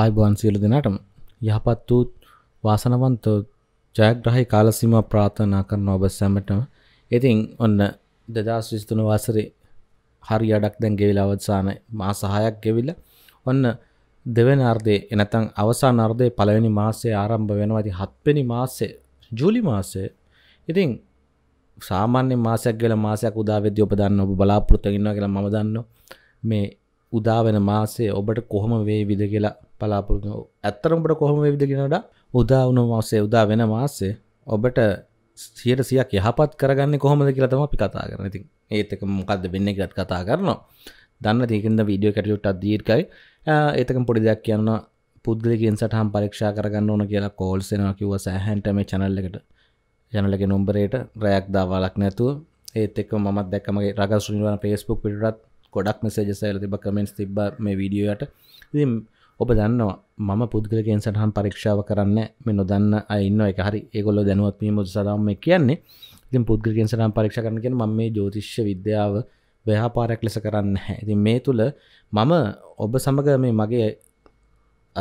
ආයුබෝවන් සියලු දෙනාටම යහපත් වූ වාසනවන්ත ජයග්‍රහී කාලසීමා ප්‍රාර්ථනා කරන ඔබ සැමටම. ඉතින් ඔන්න 2023 වසරේ හරි අඩක් දැන් ගෙවිලා අවසාන මාස 6ක් ගෙවිලා ඔන්න දෙවන අර්ධයේ එනතන් අවසාන අර්ධයේ පළවෙනි මාසයේ ආරම්භ වෙනවා. ඉතින් හත්වෙනි මාසයේ ජූලි මාසයේ ඉතින් සාමාන්‍ය මාසයක් ගෙල මාසයක් උදා වෙද්දී ඔබ දන්න ඔබ බලාපොරොත්තු වෙනවා කියලා මම දන්නවා. මේ උදා වෙන මාසයේ ඔබට කොහොම වේවිද කියලා පලාපොරතු ඇත්තරම්ට කොහොම විදිගෙනට උදා වුණු මාසේ උදා වෙන මාස්සේ ඔබට සියට සියක් යහපත් කරගන්න කොහොමද කියලතම අපි කතා කරන ති ඒතක මොකක්ද වෙන්න ගත් කතා කරනවා දන්න තිකද වීඩියෝ කටයුට් අදීර්කයි ඒතක පොඩි දෙයක් කියන්න පුද්ගලිකින් සටහම් පරීක්ෂා කරගන්න ඕන කියලා කෝල්සෙනවා කිව සෑහන්ට මේ චනල්ලකට ජනලක නොම්බරයට රැයක් දාවාලක් නැතුව ඒත් එක් මත් දැක්මගේ රග සුනිුවන් පේස්පුක් පිටත් ගොඩක් මෙසේජ සෑල තිබ කමෙන්ස් තිබ මේ විඩියට ඔබ දන්නවා මම පුද්ගලකෙන් සටහන් පරීක්ෂාව කරන්න මේ නොදන්න අයින්න එක හරි ඒගොල්ල දැනුවත්වීම සදාම කියන්නේ ඉතින් පුද්ගලකෙන් සටහන් පරීක්ෂ කරන කියෙන ම මේ ජෝතිශ්‍ය විද්‍යාව ව්‍යාපාරයක් ලෙස කරන්න ඇති මේ තුළ මම ඔබ සමඟ මේ මගේ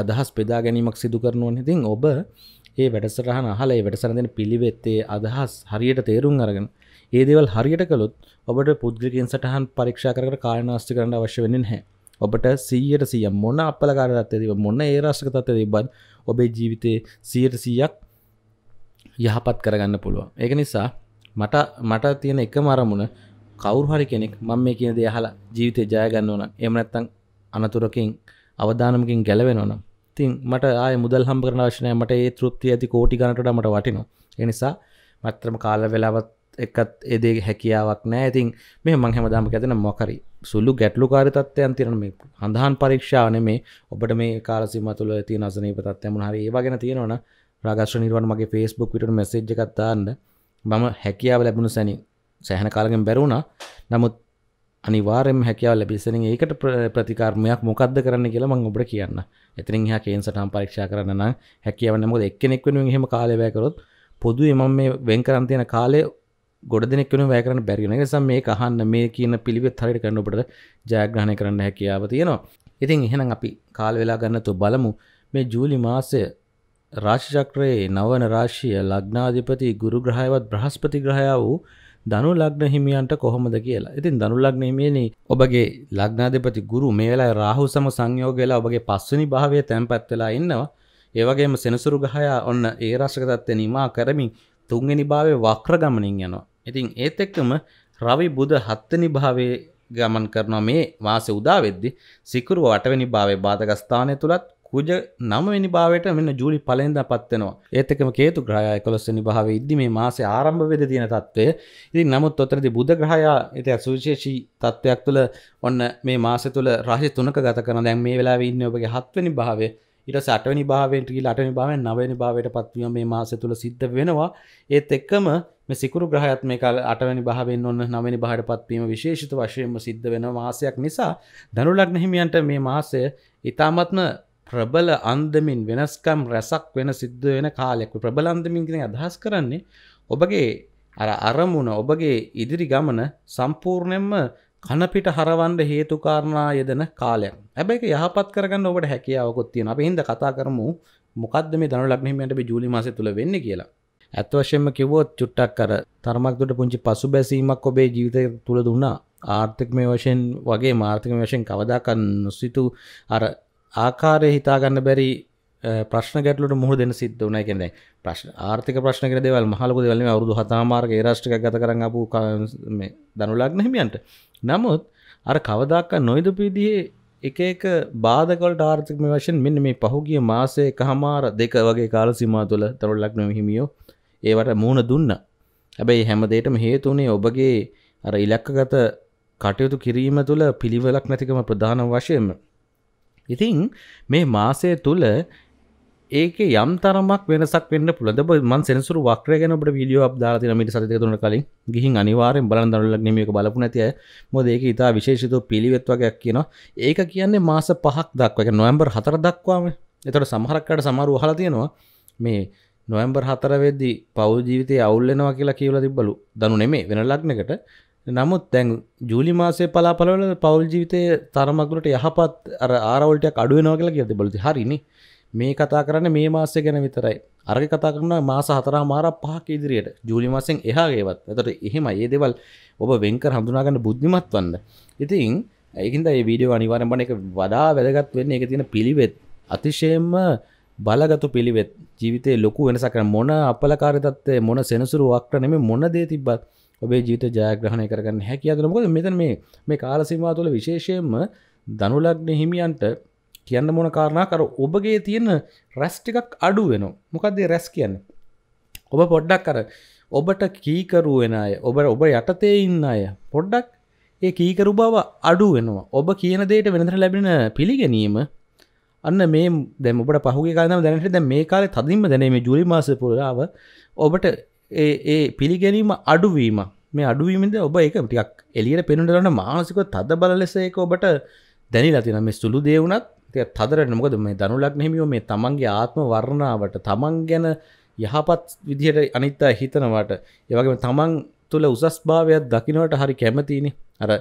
අදහස් පෙදා ගැනීමක් සිදු කරනුවන් ඉතින් ඔබ ඒ වැඩසරහන හලයි වැඩසරඳෙන පිළිවෙත්තේ අදහස් හරියට තේරුම් අරගෙන ඒදේවල් හරියට කළොත් ඔබට පුද්ගලකෙන් සටහන් පරීක්ෂා කර කාරනාස්ති කරන්න අවශ්‍ය වෙන්නේ හැ ඔබට සීයට සිය මොන අපලකාරත්තතිව මොන්න ඒ රශ්ක තත්ව තිබත් ඔබේ ජීවිතය සියයට සීයක් යහපත් කරගන්න පුළුවන් ඒක නිසා මට මට තියෙන එක මරමුණ කවුරු හරි කෙනෙක් මම මේ කියන දේ අහලා ජීවිතේ ජය ගන්න ඕන එහෙම නැත්නම් අනතුරකින් අවදානමකින් ගැලවෙනවා නම් ඉතින් මට ආයේ මුදල් හම්බ කරන අවශ්‍ය නැහැ මට ඒ තෘප්තිය ඇති කෝටි ගණනට වඩා මට වටිනවා ඒ නිසා මත්‍රම කාල වේලාවත් එකත් ඒ දේ හැකියාවක් නැහැ ඉතින් මේ මම හැමදාම කියන මොකරි සුළු ගැටලුකාරි තත්ත්වයන් තියෙන මේ හඳහන් පරීක්ෂාව නෙමේ ඔබට මේ කාලසීම තුළ තියෙන අසනීප තත්ත්වයන් මොන හරි ඒවා ගැන තියෙනවනම් රාගශ්‍ර නිර්වාණ මගේ Facebook පිටුට මැසේජ් එකක් දාන්න මම හැකියාව ලැබුණ සැනින් සෑහෙන කාලෙකින් බැරි වුණා නමුත් අනිවාර්යෙන්ම හැකියාව ලැබිසෙනින් ඒකට ප්‍රතිකාරමයක් මොකද්ද කරන්න කියලා මම ඔබට කියන්න. එතනින් එහා කේන් සටහන් පරීක්ෂා කරන්න නම් හැකියාව නැහැ මොකද එක්කෙනෙක් වෙනුවෙන් එහෙම කාලය වැය කරොත් පොදුවේ මම මේ වෙන් කරන් තියෙන කාලේ ගොඩ දෙනෙක් වෙන වැය කරන්න බැරි වෙන නිසා මේක අහන්න මේ කියන පිළිවෙත් හරියට කරන්න ඔබට ජයග්‍රහණය කරන්න හැකියාව තියෙනවා. ඉතින් එහෙනම් අපි කාල වෙලා ගන්නතු බලමු මේ ජූලි මාසය රාශිචක්‍රයේ නවන රාශිය ලග්නාධිපති ගුරු ග්‍රහයවත් බ්‍රහස්පති ග්‍රහයා වූ දනු ලග්න හිමියන්ට කොහොමද කියලා. ඉතින් දනු ලග්න හිමියනි ඔබගේ ලග්නාධිපති ගුරු මේ වෙලාවේ රාහු සම සංයෝග වෙලා ඔබගේ පස්වෙනි භාවයේ තැන්පත් වෙලා ඉන්නවා. ඒ වගේම සෙනසුරු ග්‍රහයා ඔන්න ඒ රාශික තත්ත්වේ නිමා කරමින් තුන්වෙනි භාවයේ වක්‍ර ගමනින් යනවා. ඉතින් ඒත් එක්කම රවි බුද හත්තනි භාවයේ ගමන් කරනවා මේ මාසෙ උදා වෙද්දි සිකුරුව අටවෙනි භාවයේ බාධක ස්ථානය තුලත් කුජ නමවෙනි භාවයට මෙන්න ජූලි පලෙන්දා පත්වෙනවා ඒත් එකම කේතු ග්‍රහය එකොළොස්වනි භාව ඉදදි මේ මාසේ ආරම්භ වෙද තියෙන තත්ත්වය ඉතින් නමුත් ඔතරදි බුද ග්‍රහයා එති අසුවිශේෂී තත්ත්වයක් තුළ ඔන්න මේ මාස තුළ රහි තුනක ගත කරන දැන් මේ වෙලා ඉන්න ඔබගේ හත්වනි භාවය ඉට සටනි භාවටගේ ලටනි භාවෙන් නවනි භාවයට පත්විය මේ මාස තුළ සිද්ධ වෙනවා ඒත් එක්කම මේ සිකුරු ග්‍රහයත් මේ කාල අටවැනි භාවෙන් ඔන්න නවැනි භාවයට පත්වීම විශේෂිත වශයෙන්ම සිද්ධ වෙන මාසයක් නිසා ධනු ලග්න හිමියන්ට මේ මාසය ඊ타මත්ම ප්‍රබල අන්දමින් වෙනස්කම් රැසක් වෙන සිද්ධ වෙන කාලයක් ප්‍රබල අන්දමින් කියන අදහස් කරන්නේ ඔබගේ අර අරමුණ ඔබගේ ඉදිරි ගමන සම්පූර්ණයෙන්ම කනපිට හරවන්න හේතු කාරණා යෙදෙන කාලයක්. හැබැයි ඒක යහපත් කරගන්න ඔබට හැකියාවකුත් තියෙනවා. අපි හින්දා කතා කරමු මොකද්ද මේ ධනු ලග්න හිමියන්ට මේ ජූලි මාසය තුල වෙන්නේ කියලා. ඇත් වශයෙන්ම කිව්වොත් චුට්ටක් අර තරමක් දුරට පුංචි පසුබැසීමක් ඔබේ ජීවිතය තුල දුන්නා ආර්ථිකමය වශයෙන් වගේ ආර්ථිකමය වශයෙන් කවදාකවත් නොසිතූ අර ආකාරය හිතා ගන්න බැරි ප්‍රශ්න ගැටලුට මුහුණ දෙන්න සිද්ධ වුණා කියන්නේ දැන් ප්‍රශ්න ආර්ථික ප්‍රශ්න කියලා දේවල් මහලොකු දේවල් නෙමෙයි අවුරුදු 7 මාර්ග ඒ රාෂ්ට්‍රික ගත කරන් ආපු මේ දනුලග්න හිමියන්ට නමුත් අර කවදාකවත් නොයදපු විදිහේ එක එක බාධකවලට ආර්ථිකමය වශයෙන් මෙන්න මේ පහුගිය මාසයේ එකහමාර දෙක වගේ කාල සීමාව තුළ දනුලග්න හිමියෝ ඒවට මූුණ දුන්න හැබැයි හැමදේටම හේතුනේ ඔබගේ අර ඉලක්කගත කටයුතු කිරීම තුළ පිළිවෙලක් නැතිකම ප්‍රධාන වශයෙන්ම ඉතින් මේ මාසය තුළ ඒක යම් තරමක් වෙනසක් වෙන්න පුළද මන් සෙනසුරු වක්‍රය ගැන ඔබට වීඩියෝ අප්දාලා තියෙන මීට සතිය තුන කලින් ගිහින් අනිවාර්යෙන් බලන දරුවලක් නෙමෙයි ඒක බලපු නැති අය මොකද ඒක ඊටා විශේෂිතව පිළිවෙත් වගේක් කියනවා ඒක කියන්නේ මාස 5ක් දක්වා කියන්නේ නොවැම්බර් 4 දක්වාම එතකොට සමහරක් කාට සමහරව අහලා තියෙනවා මේ නොවම්බර් හතර වෙද්දි පවුල් ජීවිතය අවුල්ලෙනවා කියලා කියලා තිබ්බලු දනු නෙමේ වෙන ලක්නකට නමුත් දැන් ජූලි මාසේ පලාපලවල පවුල් ජීවිතය තරමගුලට යහපත් අර ආරවල්ටයක් අඩුවෙනවා කියලා කියති බලති හරිනි මේ කතා කරන්න මේ මාසය ගැන විතරයි අරග කතා කරන මාස හතර මාර පහක ඉදිරියට ජූලි මාසෙන් එහාගේවත් ඇතට එහෙම ඒ දෙවල් ඔබ වෙන්කර හඳුනාගන්න බුද්ධිමත් වන්න ඉතින් ඒකින්ද ඒ වීඩියෝ අනිවාරෙන් බන එක වඩා වැදගත් වෙන්න එක තියෙන පිළිවෙත් අතිශයෙන්ම බලගතු පිළිවෙත් ජීවිතේ ලොකු වෙනසක් මොන අපලකාර තත්ත්වයේ මොන සෙනසුරු වක්‍ර නෙමෙයි මොන දේ තිබ්බත් ඔබේ ජීවිත ජයග්‍රහණය කරගන්න හැකියාවද මොකද මෙතන මේ මේ කාල සීමාව තුළ විශේෂයෙන්ම ධනුලග්න හිමියන්ට කියන්න මොන කාරණා කර ඔබගේ තියෙන රැස් ටිකක් අඩු වෙනවා මොකද්ද රැස් කියන්නේ ඔබ පොඩ්ඩක් අර ඔබට කීකරු වෙන අය ඔබ ඔබ යටතේ ඉන්න අය පොඩ්ඩක් ඒ කීකරු බව අඩු වෙනවා ඔබ කියන දෙයට වෙනතර ලැබෙන පිළිගැනීම අන්න මේ දැම ඔබට පහුගේ කාලම දැනට දැ මේ කාලේ තදින්ම දැනේ ජුලි මාස පුරාව ඔබට ඒ පිළිගැනීම අඩුවීම මේ අඩුවීමද ඔබ එක ටික් එලියට පෙනුටරන මානසික තද බල ලෙසයක ඔබට දැනි ලතින මේ සුළු දේවුණත් තිය තදරට මොකද මේ දනුලක් මෙහිමියෝ මේ තමන්ගේ ආත්ම වර්ණාවට තමන් ගැන යහපත් විදිහට අනිත්තා හිතනවට ඒවගේම තමන් තුළ උසස් භාවයක් දකිනවට හරි කැමතිනි අර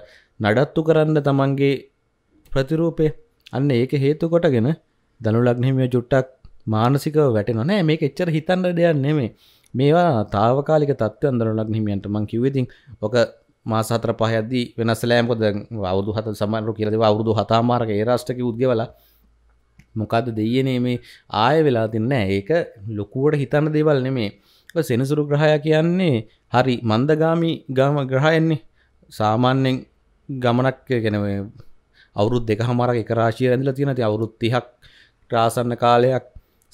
නඩත්තු කරන්න තමන්ගේ ප්‍රතිරූපය අන්න ඒක හේතු කොටගෙන දනු ලග්නහිමිය ජුට්ටක් මානසික වැටෙන නෑ මේක එච්චර හිතන්න දෙයක් නෙමේ මේවා තාවකාලික තත්ත්වයන් දනු ලග්නහිමියන්ට මං කිව්වෙතින් ඔක මාස හතර පහ යද්දී වෙනස් ලෑම්කෝ දැන් අවුරුදු හත සමහරව කියලා දේවා අවුරුදු හතමාරක ඒ රාෂ්ට්‍රකේ උද්ගවලා මොකද්ද දෙයියනේ මේ ආය වෙලා තින්නේ ඒක ලොකුවට හිතන්න දේවල් නෙමේ ඔය සෙනසුරු ග්‍රහය කියන්නේ හරි මන්දගාමි ගාම ග්‍රහයන්නේ සාමාන්‍යයෙන් ගමනක් ගැන අවුරුත් දෙක හමරක් එක රාශිය ඇඳල තියෙන ති අවුරුත් තිහක් ට්‍රාසන්න කාලයක්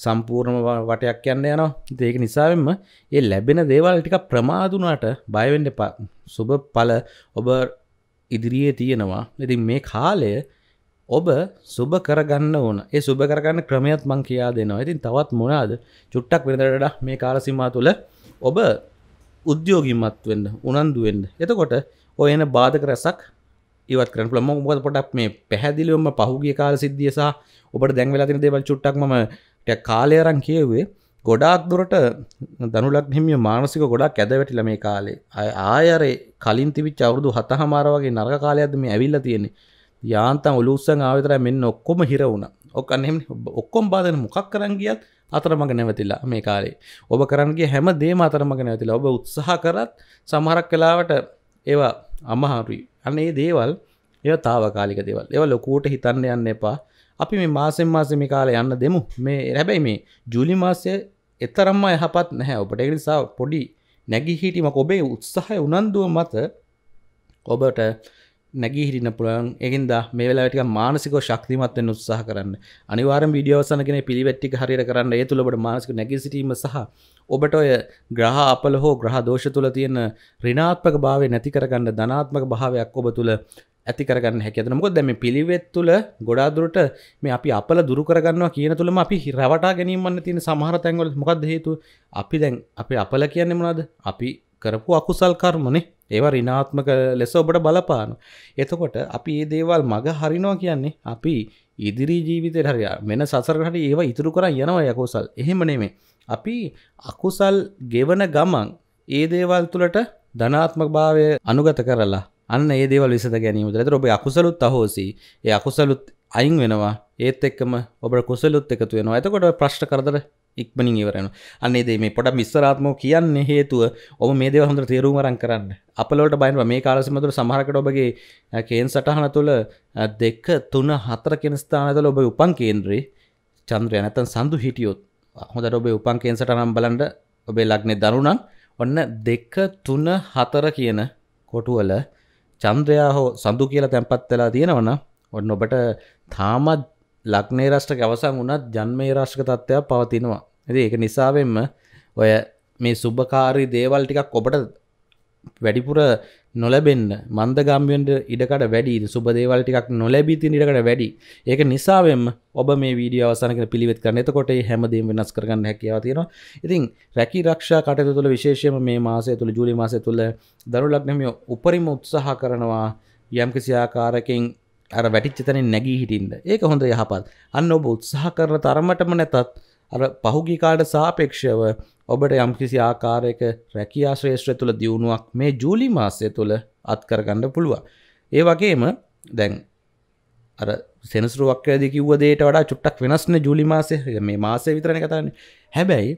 සම්පූර්ණ වටයක් යන්න යන ඒක නිසාවෙන්ම ඒ ලැබෙන දේවල් ටික ප්‍රමාදුනාට බයවෙන්ඩ සුබ පල ඔබ ඉදිරියේ තියෙනවා ඉති මේ කාලය ඔබ සුබ කරගන්න ඕන ඒ සුබ කරගන්න ක්‍රමයත් මං කියා දෙනවා ඉතින් තවත් මොනාද චුට්ටක් වෙනදට මේ කාලසිමා තුළ ඔබ උද්‍යෝගිමත් වෙන්න උනන්දුවෙන්න්න එතකොට ඔය එන බාධක රැසක් ඉවත් කරන ලම මොකද පොටක් මේ පැහැදිලිවම පහුගිය කාල සිද්ධිය සහ ඔබට දැන් වෙලා තියෙන දේවල් චුට්ටක් මම ටිකක් කාලය අරන් කියුවේ ගොඩාක් දුරට දනුලක් හිමිය මානසික ගොඩක් ඇද වැටිලා මේ කාලේ ආයරේ කලින් තිබිච්ච අවුරුදු 7 හමාර වගේ නරක කාලයක්ද මේ ඇවිල්ලා තියෙන්නේ යාන්තම් ඔලුස්සන් ආවේ තරම් මෙන්න ඔක්කොම හිර වුණා ඔක්කන්න එහෙම ඔක්කොම බාධන මොකක් කරන් ගියත් අතරමඟ නැවතිලා මේ කාලේ ඔබ කරන්ගේ හැම දේම අතරමඟ නැවතිලා ඔබ උත්සාහ කරත් සමහරක් වෙලාවට ඒවා අමහාරුයි අන්න ඒ දේවල් ඒ තාවකාලික දෙවල් ඒව ලොකූට හිතන්න යන්න එපා අපි මේ මාසෙන් මාසෙමි කාල යන්න දෙමු මේ රැබැයි මේ ජුලි මාසය එතරම්ම යහපත් නැහැ ඔබට එනිසා පොඩි නැගි හිටීම ඔබේ උත්සාහය උනන්දුව මත ඔබට නැගී හිටින්න පුළුවන් එකින්ද මේ වෙලාවට මානසික ශක්තිමත් වෙන්න උත්සාහ කරන්න අනිවාර්යෙන් වීඩියෝ අවසන් කෙනේ පිළිවෙත් ටික හරියට කරන්න ඒ තුල ඔබට මානසික නැගී සිටීම සහ ඔබට ඔය ග්‍රහ අපල හෝ ග්‍රහ දෝෂ තුළ තියෙන රිනාත්මක භාවය නැති කරගන්න ධනාත්මක භාවයක් ඔබ තුළ ඇති කරගන්න හැකද මොකද දැම පිළිවෙත් තුළ ගොඩාදුරට මේ අපි අපල දුරු කරගන්නවා කියන තුළම අපි රවටා ගැනීමන්න තියෙන සමහර තැන්වල මොකක්ද හේතු අපි දැන් අපි අපල කියන්නේ මොනද අපි කරපු අකුසල් කර්මනේ ඒවා රිනාත්මක ලෙස ඔබට බලපාන. එතකොට අපි ඒ දේවල් මග හරිනවා කියන්නේ අපි ඉදිරි ජීවිතයට හරියා වෙන සසරට ඒවා ඉතුරු කරන් යනවා යකෝසල් එහෙම නෙමේ අපි අකුසල් ගෙවන ගමන් ඒ දේවල් තුළට ධනාත්මක භාවය අනුගත කරලා අන්න ඒ දේවල් විසඳ ගැනීමට ඇතර ඔබ අකුසලුත් අහෝසි ඒ අකුසලුත් අයින් වෙනවා ඒත් එක්කම ඔබ කුසලුත් එකතු වෙනවා එතකොට ප්‍රශ්ට කරදර ඉක්මනින් ඉවරන අන්නේ දේ මේ පොඩ මිස්සරාත්මෝ කියන්නේ හේතුව ඔබ මේ දේවල් හොඳට තේරුම් අරන් කරන්න අපලෝට බයින්ව මේ කාලසීම තුළ සමහරකට ඔබගේ කේන් සටහන තුළ දෙක තුන හතර කෙන ස්ථාන තුළ ඔබ උපන් කේන්ද්‍රේ චන්ද්‍රය නැත්තම් සඳු හිටියොත් හොඳට ඔබේ උපන් කේන්සට නම් බලන්න ඔබේ ලග්නේ දරුණන් ඔන්න දෙක තුන හතර කියන කොටුවල චන්ද්‍රයා හෝ සඳු කියලා තැන්පත් වෙලා තියෙනවනම් ඔන්න ඔබට තාමත් ලග්නේ රාශියක අවසන් වුණත් ජන්මේ රාශියක තත්ත්වයක් පවතිනවා. ඉතින් ඒක නිසාවෙන්ම ඔය මේ සුබකාරී දේවල් ටිකක් ඔබට වැඩිපුර නොලැබෙන්න මන්ද ගම්බෙන්ට ඉඩකට වැඩි සුබදේවල් ටිකක් නොලැබීති ඉඩකට වැඩි ඒක නිසාවෙන් ඔබ මේ වීඩිය අවසනක පිළිවෙත් කරන එතකොට හැමදීම වෙනස් කරගන්න හැකියාව තියෙනවා ඉතින් රැකී රක්ෂා කටයුතු තුළ විශේෂයෙන්ම මේ මාසය තුළ ජූලි මාසය තුළ දරු ලග්නමිය උපරිම උත්සාහ කරනවා යම්කිසි ආකාරකින් අර වැටිච්ච තැනින් නැගී හිටින්න ඒක හොඳ යහපත් අන්න ඔබ උත්සාහ කරන තරමටම නැතත් අර පහුගිකාට සාපේක්ෂව ඔබට යම්කිසි ආකාරයක රැකයා ශ්‍රේෂ්ත්‍ර තුළ දියුණුවක් මේ ජූලි මාසය තුළ අත්කරගන්න පුළුවන්. ඒ වගේම දැන් අර සෙනසුරුවක්කද කිව්වදේට වඩා චුට්ටක් වෙනස්න ජූලි මාසය මේ මාසය විතරණ කතන්නේ හැබැයි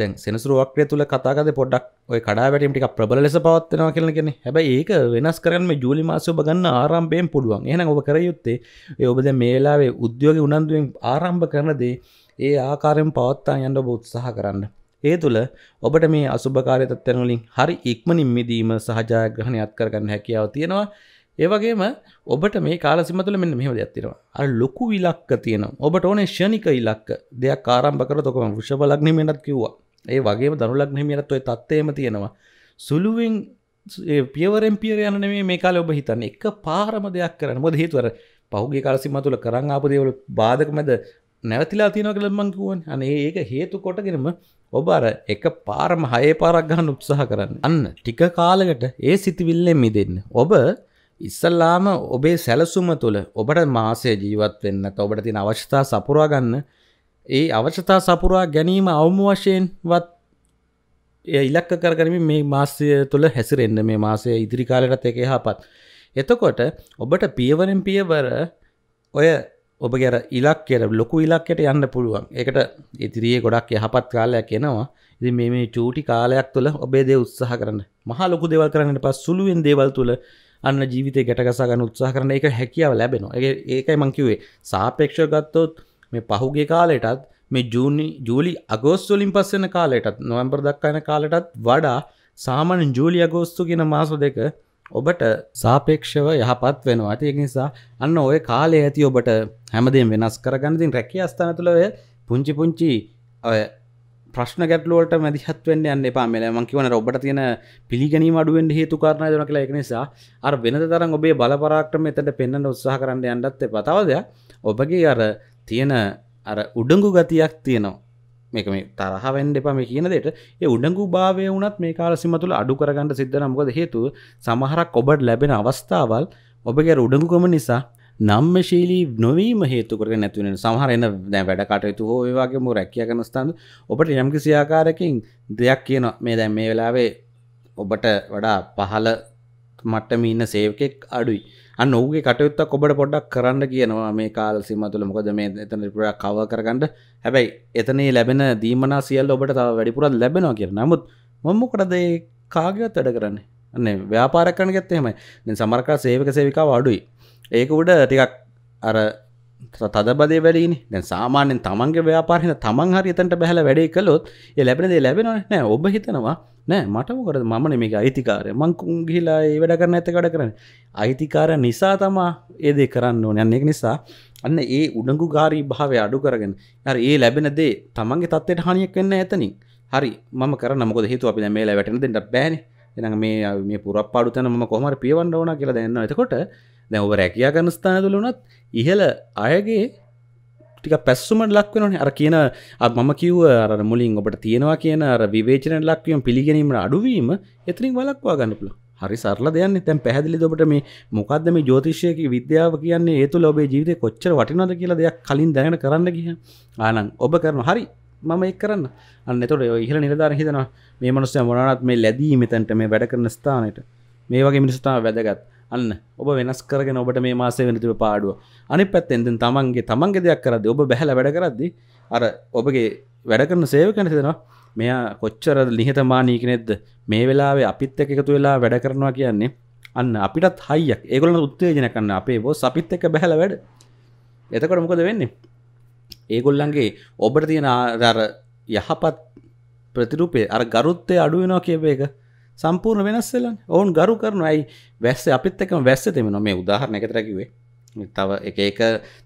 දැන් සෙනසුරුවක්්‍රය තුළ කතාගද පොඩක් ඔය කඩා වැටීමටික් ප්‍රබල ලෙස පවත්වනවා කියල කෙනෙ හැබයි ඒක වෙනස් කරන්න ජූලි මාසය බගන්න ආරම්භයෙන් පුළුවන් එහන ඔබ කරයුත්තේ ඔබද මේලාවේ උද්‍යෝග උනන්දුවෙන් ආරම්භ කරනදේ ඒ ආකාරයෙන් පවත්තා යන්න ඔබ උත්සාහ කරන්න. ඒ තුළ ඔබට මේ අසුභකාරී තත්ත්වයන් වලින් හරි ඉක්මනින් මිදීම සහ ජයග්‍රහණයක් කරගන්න හැකියාව තියෙනවා. ඒ වගේම ඔබට මේ කාලසීම තුළ මෙන්න මෙහෙම දෙයක් තියෙනවා. අර ලොකු ඉලක්ක තියෙනවා. ඔබට ඕනේ ෂණික ඉලක්ක. දෙයක් ආරම්භ කරොත් ඔක මම වෘෂභ ලග්නෙ මෙන්නත් කිව්වා. ඒ වගේම ධනු ලග්නෙ මෙන්නත් ওই தත්ත්වයම තියෙනවා. සුළුවෙන් පියවරෙන් පියර යන නෙමෙයි මේ කාලේ ඔබ හිතන්නේ. එක පාරම දෙයක් කරන්න. මොකද හේතුව අර පහුගිය කාලසීමා තුළ කරන් ආපු දේවල් බාධක මැද නැවතිලා තියෙන කළමං කිවුවන් අනේ ඒක හේතු කොටගෙනම ඔබ අර එක පාරම හයේ පාරක් ගන්න උත්සාහ කරන්න අන්න ටික කාලකට ඒ සිතිවිල්ලෙන් මිදෙන්න ඔබ ඉස්සල්ලාම ඔබේ සැලසුම තුළ ඔබට මාසය ජීවත් වෙන්න ඔබට තින අවශ්‍යතා සපුරා ගන්න ඒ අවශ්‍යතා සපුරා ගැනීම අවම වශයෙන්වත් ඉලක්ක කරගනම මේ මාසය තුළ හැසිරෙන්න්න මේ මාසය ඉදිරිකාලටත් එක හාපත් එතකොට ඔබට පියවරෙන් පියවර ඔය ඔබ ගැර ඉලක්කයට ලොකු ඉලක්කයට යන්න පුළුවන් එකට ඉතිරියේ ගොඩක් යහපත් කාලයක් එනවා ඉති මේ මේ චූටි කාලයක් තුළ ඔබේදේ උත්සාහ කරන්න මහා ලොකු දෙවල් කරන්නට පස් සුළුවෙන් දේවල් තුළ අන්න ජීවිතය ගැටගසාගන්න උත්සාහ කරන එක හැකියාව ලැබෙනවා ඒකයි මංකිවේ සාපේක්ෂ ගත්තොත් මේ පහුගේ කාලයටත් මේ ජූනි ජූලි අගෝස්තුලින් පස්සෙන කාලයටත් නොවම්බර් දක්කාන කාලටත් වඩා සාමාන ජූලි අගෝස්තු කියෙන මාසු දෙක ඔබට සාපේක්ෂව යහපත් වෙනවා ඇති නිසා අන්න ඔය කාලේ ඇති ඔබට හැමදෙන් වෙනස් කරගන්නතින් රැකිය අස්ථාන තුළ ඔය පුංචි පුංචි ඔය ප්‍රශ්න ගැටලුවට මැදිහත් වෙන්න යන්න එපා මෙල මං කියවන ඔබට තියෙන පිළිගැනීම අඩුවෙන් හේතු කාරණා දෙනවා කියලා ඒක නිසා අර වෙනද තරම් ඔබේ බලපරාක්‍රම එතනට පෙන්වන්න උත්සාහ කරන්න යන්නත් එපා. තවද ඔබගේ අර තියෙන අර උඩඟු ගතියක් තියෙනවා. මේක මේ තරහවෙන්ඩ එපම කියන දෙට ඒ උඩගු භාවය වනත් මේ කාලසිම තුළ අඩු කරගන්නට සිද්ධන මොකද හේතුව සමහරක් ඔබට ලැබෙන අවස්ථාවල් ඔබගේ උඩගුකම නිසා නම්ම ශීලී නොවීම හේතුකර නැතිවෙන සහර එන්න දැ වැඩ කටයුතු හෝ ඒවාගේ මු රැකිය කන ස්ථාන් ඔබට යම්කිසි ආකාරකින් දෙයක් කියන මේ දැන් මේ වෙලාවේ ඔබට වඩා පහල මට්ටම ඉන්න සේවකෙක් අඩුයි අන්න ඔහුගේ කටයුත්තක් ඔබට පොඩ්ඩක් කරන්න කියනවා මේ කාල සීම තුළ මොකද මේ එතන පුරා කව කරගන්න හැබැයි එතනේ ලැබෙන දීමනා සියල්ල ඔබට තව වැඩිපුරත් ලැබෙනවා කියන නමුත් මොම්මොකටද කාගවත් වැඩ කරන්නේ න්නේ ව්‍යාපාරක් කරන ගත්තෙමයි සමරකා සේවක සේවිකාව අඩුයි ඒක උඩ ටිකක් අර තදබදේ වැඩින දැ සාමාන්‍යෙන් තමන්ගේ ව්‍යාපාරහින තමන් හරි එතට බැහල වැඩේ කලොත් ඒ ලැබෙනදේ ලැබෙන නෑ ඔබ හිතනවා නෑ මටමකරද මන මේක අයිතිකාරය මංකුන් ගිලා ඒ වැඩ කරන ඇත කඩ කරන අයිතිකාර නිසා තමා ඒදේ කරන්න ඕන යන්නෙක් නිසා අන්න ඒ උඩගු ගාරී භාවය අඩු කරගෙන හර ඒ ලැබෙන දේ තමන්ගේ තත්වයට හනියක් වෙන්න ඇතනින් හරි මම කරන මොකද හිතුව අපි මේලා වැටන දෙට බෑනේ එන මේ මේ පුරප්පාඩු තැන ම කොහමර පියවන්න ඕන කියලා දෙන්න එතකොට දැ ඔබ රැකයා කරන ස්ථාන තුළුනත් ඉහල අයගේ ටික පැස්සුමට ලක්වෙනන අර කියන මම කිව් අර මුලින් ඔබට තියෙනවා කියන අර විවේචන ලක්වියම් පිළිගැනීමට අඩුවීම එතරින් වලක්වා ගන්නපුල හරි සරල දෙයන්න තැන් පැහදිලි ඔබට මේ මොකක්ද මේ ජෝතිෂයක විද්‍යාව කියන්නේ ඒතු ලොබේ ජීවිත කොච්චර වටිනද කියලා දෙයක් කලින් දැන කරන්න ගිය ආනං ඔබ කරන හරි මම එක් කරන්න අන්නතොට ඉහල නිලධාර හිතන මේ මනුස්සය මොනත් මේ ලැදී මෙතැන්ට මේ වැඩ කරන ස්ථානයට මේ වගේ මිනිස්ථාව වැදගත් අන්න ඔබ වෙනස් කරගෙන ඔබට මේ මාසේ වෙනතිව පාඩුව අනි පැත්තෙන්දෙන් තමන්ගේ තමන්ගේ දෙයක් කරද ඔබ බැහල වැඩ කරද්දි අර ඔබගේ වැඩ කරන සේවකන තිෙනවා මෙයා කොච්චර ලිහතමානීක නෙද්ද මේ වෙලාවේ අපිත් එක එකතු වෙලා වැඩ කරනවා කියන්නේ අන්න අපිටත් හයියක් ඒගොලන උත්තේජන කන්න අපේ බෝ සපිත් එක බැහල වැඩ එතකොට මොකද වෙන්නේ ඒගොල්ලන්ගේ ඔබට තියෙන අර යහපත් ප්‍රතිරුපේ අර ගරුත්තය අඩුවෙනවා කියව එක සම්පූර්ණ වෙනස්සෙලන් ඔවුන් ගරු කරන අයි වැස්ස අපිත් එකම වැස්ස තිමෙන මේ උදාහරණ එකත රැකිවේ තව එක එක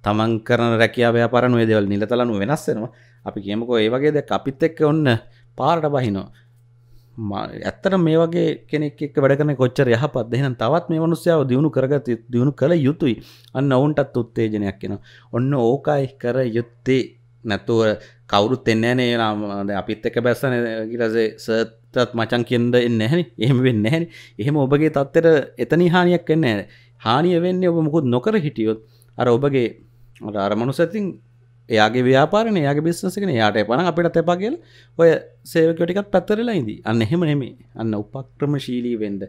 තමන් කරන රැකියා ව්‍යාපාර නොය දේවල් නිලතලනු වෙනස් වෙනවා අපි කියමුකෝ ඒ වගේ දෙයක් අපිත් එක්ක ඔන්න පාරට බහිනවා ඇත්තට මේ වගේ කෙනෙක් වැඩන කොච්චර යහපත් දෙහෙන තවත් මේ මනුස්්‍යාව දියුණු කරගත දියුණු කළ යුතුයි අන්න ඔවුන්ටත් උත්තේජනයක් කියෙන ඔන්න ඕකායි කර යුත්තේ නැතුව කවුරුත් එන්නෑනේ නම් අපිත් එක බැස්සන ගිරසේ සර්තත් මචන් කියද එන්න හැනි එහෙම වෙන්න හැනි එහෙම ඔබගේ තත්තට එතනි හානියක් වෙන්න හානිය වෙන්නේ ඔබ මුකුත් නොකර හිටියොත් අර ඔබගේ අරමනුසතින් එයාගේ ව්‍යාපාරන යාගේ බිස්සකන යාට පන අපිට තැපගල් ඔය සේවකටිකත් පැත්තරලා ඉදි අන්න එහෙම නෙමේ අන්න උපක්‍රම ශීලී වෙන්ඩ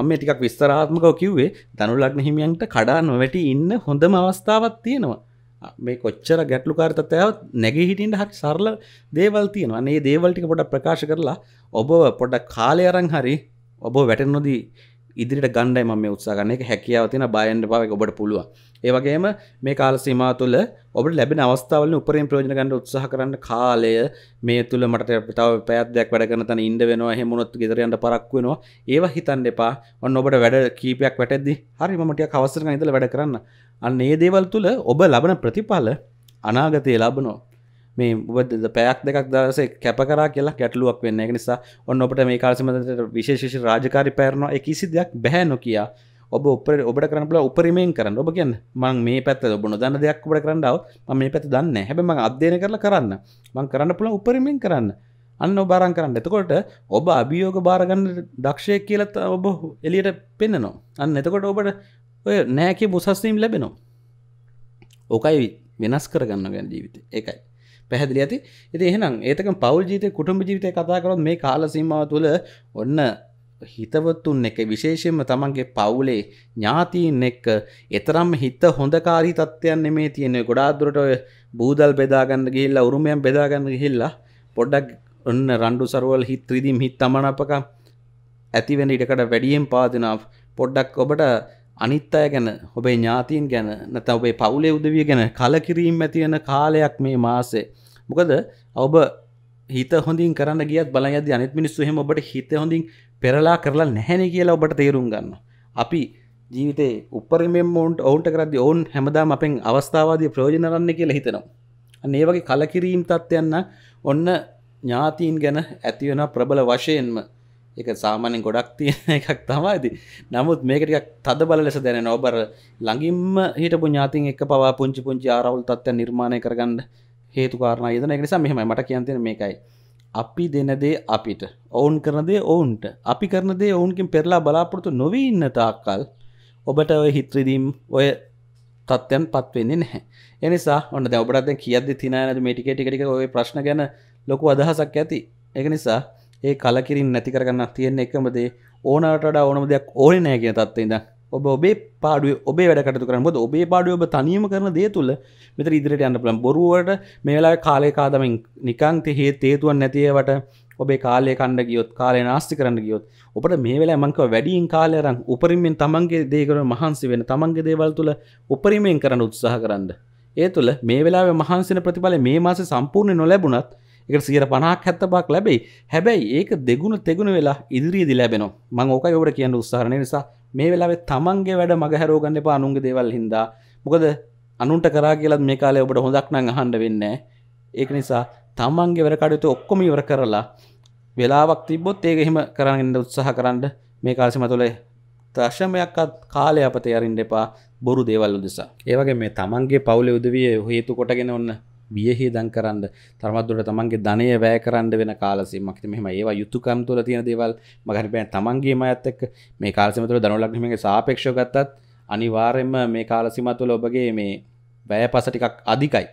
මම ටිකක් විස්තරාත්මකව කිව්වේ දනුලක්න හිමියන්ට කඩා නොවැට ඉන්න හොඳම අවස්ථාවත් තියෙනවා මේ කොච්චර ගැටලු කාර්තතාවත් නැග හිටින්ට හක් සරල දේවල් තියෙනවා අනේ දේවල්ටික පොඩ ප්‍රකාශ කරලා ඔබ පොඩ කාලය අරං හරි ඔබ වැටනොදී ඉදිරිට ගණ්ඩයි ම මේ උත්සාගන්න එක හැකියාව තියෙන බයන්ඩ පාවක ඔබට පුළුව ඒවගේම මේ කාල සීමා තුළ ඔබට ලැබෙන අවස්ථාවල උපරින් ප්‍රෝජන ගන්න උත්සාහ කරන්න කාලය මේ තුළ මට තව පැත්දයක් වැඩගන තන ඉන්ඩ වෙනවා හෙමුණොත් ගෙදරයන්ට පරක් වෙනවා ඒවා හිතන් එපා ඔන්න ඔබට වැඩ කීපයක් වැටදදි හරි මටිය කවසර ඉඳල වැඩ කරන්න අන්න ඒ දේවල් තුළ ඔබ ලබන ප්‍රතිඵල අනාගතය ලබනෝ මේ ඔබද පැයක් දෙකක් දවසේ කැප කරා කියලා ගැටලුවක් වෙන්න එක නිසා ඔන්න ඔබට මේ කාලසිමතට විශේෂ රාජකාරි පැරනවා එක කිසි දෙයක් බැහැ නොකයා ඔබ උපර ඔබට කරනපල උපරිමයෙන් කරන්න ඔබ කියන්න මං මේ පැත්ත ඔබන දන්න දෙයක් ඔබට කරන්නාව ම මේ පැති දන්න හැබම අධ්‍යයන කරලා කරන්න මං කරන්න පුළ උපරිමෙන් කරන්න අන්න ඔබාරං කරන්න එතකොට ඔබ අභියෝග බාරගන්න දක්ෂය කියලත් ඔබ එලියට පෙන්න්නනවා අන්න එතකොට ඔබට ඔය නෑකේ බොසස්නීම් ලැබෙනවා ඕකයි වෙනස් කරගන්න ගැන ජීවිත එකයි පැහැදිලි ඇති ඇති එහෙනම් ඒතක පවල් ජීත කුටුම්ඹ ජීවිතය කතා කරොත් මේ කාල සීමාව තුළ ඔන්න හිතවත්තුන් එක විශේෂයෙන්ම තමන්ගේ පවුලේ ඥාතීන් එක්ක එතරම් හිත හොඳකාරී තත්ත්වයන් නෙමේ තියෙන්නේ ගොඩාදුරට ඔය බූදල් බෙදාගන්න ගිහිල්ලා උරුමයන් බෙදාගන්න ගිහිල්ලා පොඩ්ඩක් ඔන්න රණ්ඩු සරවල් හිත් රිදිම් හිත් තමනපකම් ඇතිවෙන ඉඩකට වැඩියෙන් පාදෙනාව පොඩ්ඩක් ඔබට අනිත් අය ගැන ඔබේ ඥාතීන් ගැන නැත ඔබේ පවුලේ උදවිය ගැන කලකිරීම් ඇතිවෙන කාලයක් මේ මාසේ මොකද ඔබ හිත හොඳින් කරන්න ගියත් බලයද අනිත් මිනිස්සු හෙම ඔබට හිත හොඳින් පෙරලා කරලා නැහැන කියලා ඔබට තේරුම් ගන්න අපි ජීවිතේ උපරිමෙන් ඔවුන්ට ඔවුන්ට කරදදි ඔවුන් හැමදාම අපෙන් අවස්ථාවාදී ප්‍රයෝජනරන්න කියලා හිතනවා ඒ වගේ කලකිරීම් තත්ත්යන්න ඔන්න ඥාතීන් ගැන ඇතිවෙන ප්‍රබල වශයෙන්ම එක සාමානෙන් ගොඩක් තියෙන එකක් තමාති නමුත් මේකටක් තද බල ලෙස දැන නොබර ළඟින්ම හිටපු ඥාතින් එක පවා පුංචි පුංචි ආරවුල් තත්ත්ව නිර්මාණය කරගන්න හේතු කාරණ යදන නිසා මෙහම මට කියන්තින මේකයි අපි දෙනදේ අපිට ඔවුන් කරනදේ ඔවුන්ට අපි කරනදේ ඔවුන්කින් පෙරලා බලාපොරතු නොවී ඉන්න තාක්කල් ඔබට ඔය හිත්‍රදීම් ඔය තත්ත්යන් පත්වෙන්නේ නැහැ එනිසා ඔන්න දැවබටත් කියද තිනද මේටිකේටිකටික ඔය ප්‍රශ්න ගැන ලොකු අදහසක් ඇති එක නිසා ඒ කලකිරින් නැති කරගන්න තියෙන එකමදේ ඕනට ඕනම දෙයක් ඕන නෑ කියෙන තත්වයිද ඔබ ඔබේ පාඩුව ඔබේ වැඩකට කරන්න බොද ඔබේ පාඩුව ඔබ තනියම කරන දේ තුළ මෙතර ඉදිරිට යන්න පලම් බොරුවට මේලා කාලයකාදමින් නිකංති හේ තේතුවන් නැතිවට ඔබේ කාලය කණ්ඩ ගියොත් කාලය නාස්ති කරන්න ගියොත් ඔපට මේ වෙලා මංකව වැඩියෙන් කාලයරං උපරිමෙන් තමන්ගේ දේකර මහන්සි වෙන තමන්ගේ දේවල් තුළ උපරිමයෙන් කරන්න උත්සාහ කරන්න. ඒ තුළ මේ වෙලා මහන්සින ප්‍රතිඵල මේ මාස සම්පූර්ණය නොලැබුණත් එක සියර පනාක් හැත්ත බක් ලැබයි හැබැයි ඒක දෙගුණ තෙගුණ වෙලා ඉදිරියේදි ලැබෙන මං ඕක ඔවට කියන්න උත්සාහරණය නිසා මේ වෙලාවේ තමන්ගේ වැඩ මගහැරෝගන්න එපා අනුන්ගේ දේවල් හින්දා මොකද අනුන්ට කරා කියලත් මේ කාලේ ඔබට හොඳක් නං අහන්ඩ වෙන්න ඒක නිසා තමන්ගේ වැරකඩයුතු ඔක්කොම ඉවර කරලා වෙලාවක් තිබොත් ඒක එහෙම කරන්නට උත්සාහ කරන්න මේ කාසිම තුළේ ත්‍රශ්මයක්ත් කාලය අපත අරින් දෙපා බොරු දේවල් උදෙසා ඒවගේ මේ තමන්ගේ පවුල උදවිය හේතු කොටගෙන ඔන්න බියහිදන් කරන්න තරමත්දුට තමන්ගේ ධනය වැෑ කරන්න වෙන කාලසේ මක්ත මෙම ඒවා යුතුකම් තුල තියෙන දේවල් මගරි පෑන් තමන්ගේම ඇත්තක් මේ කාලසිමතුළ දනුලක්නීමගේ සාපේක්ෂ ගත්තත් අනිවාරෙන්ම මේ කාලසිම තුළ ඔබගේ මේ වැය පස ටිකක් අධිකයි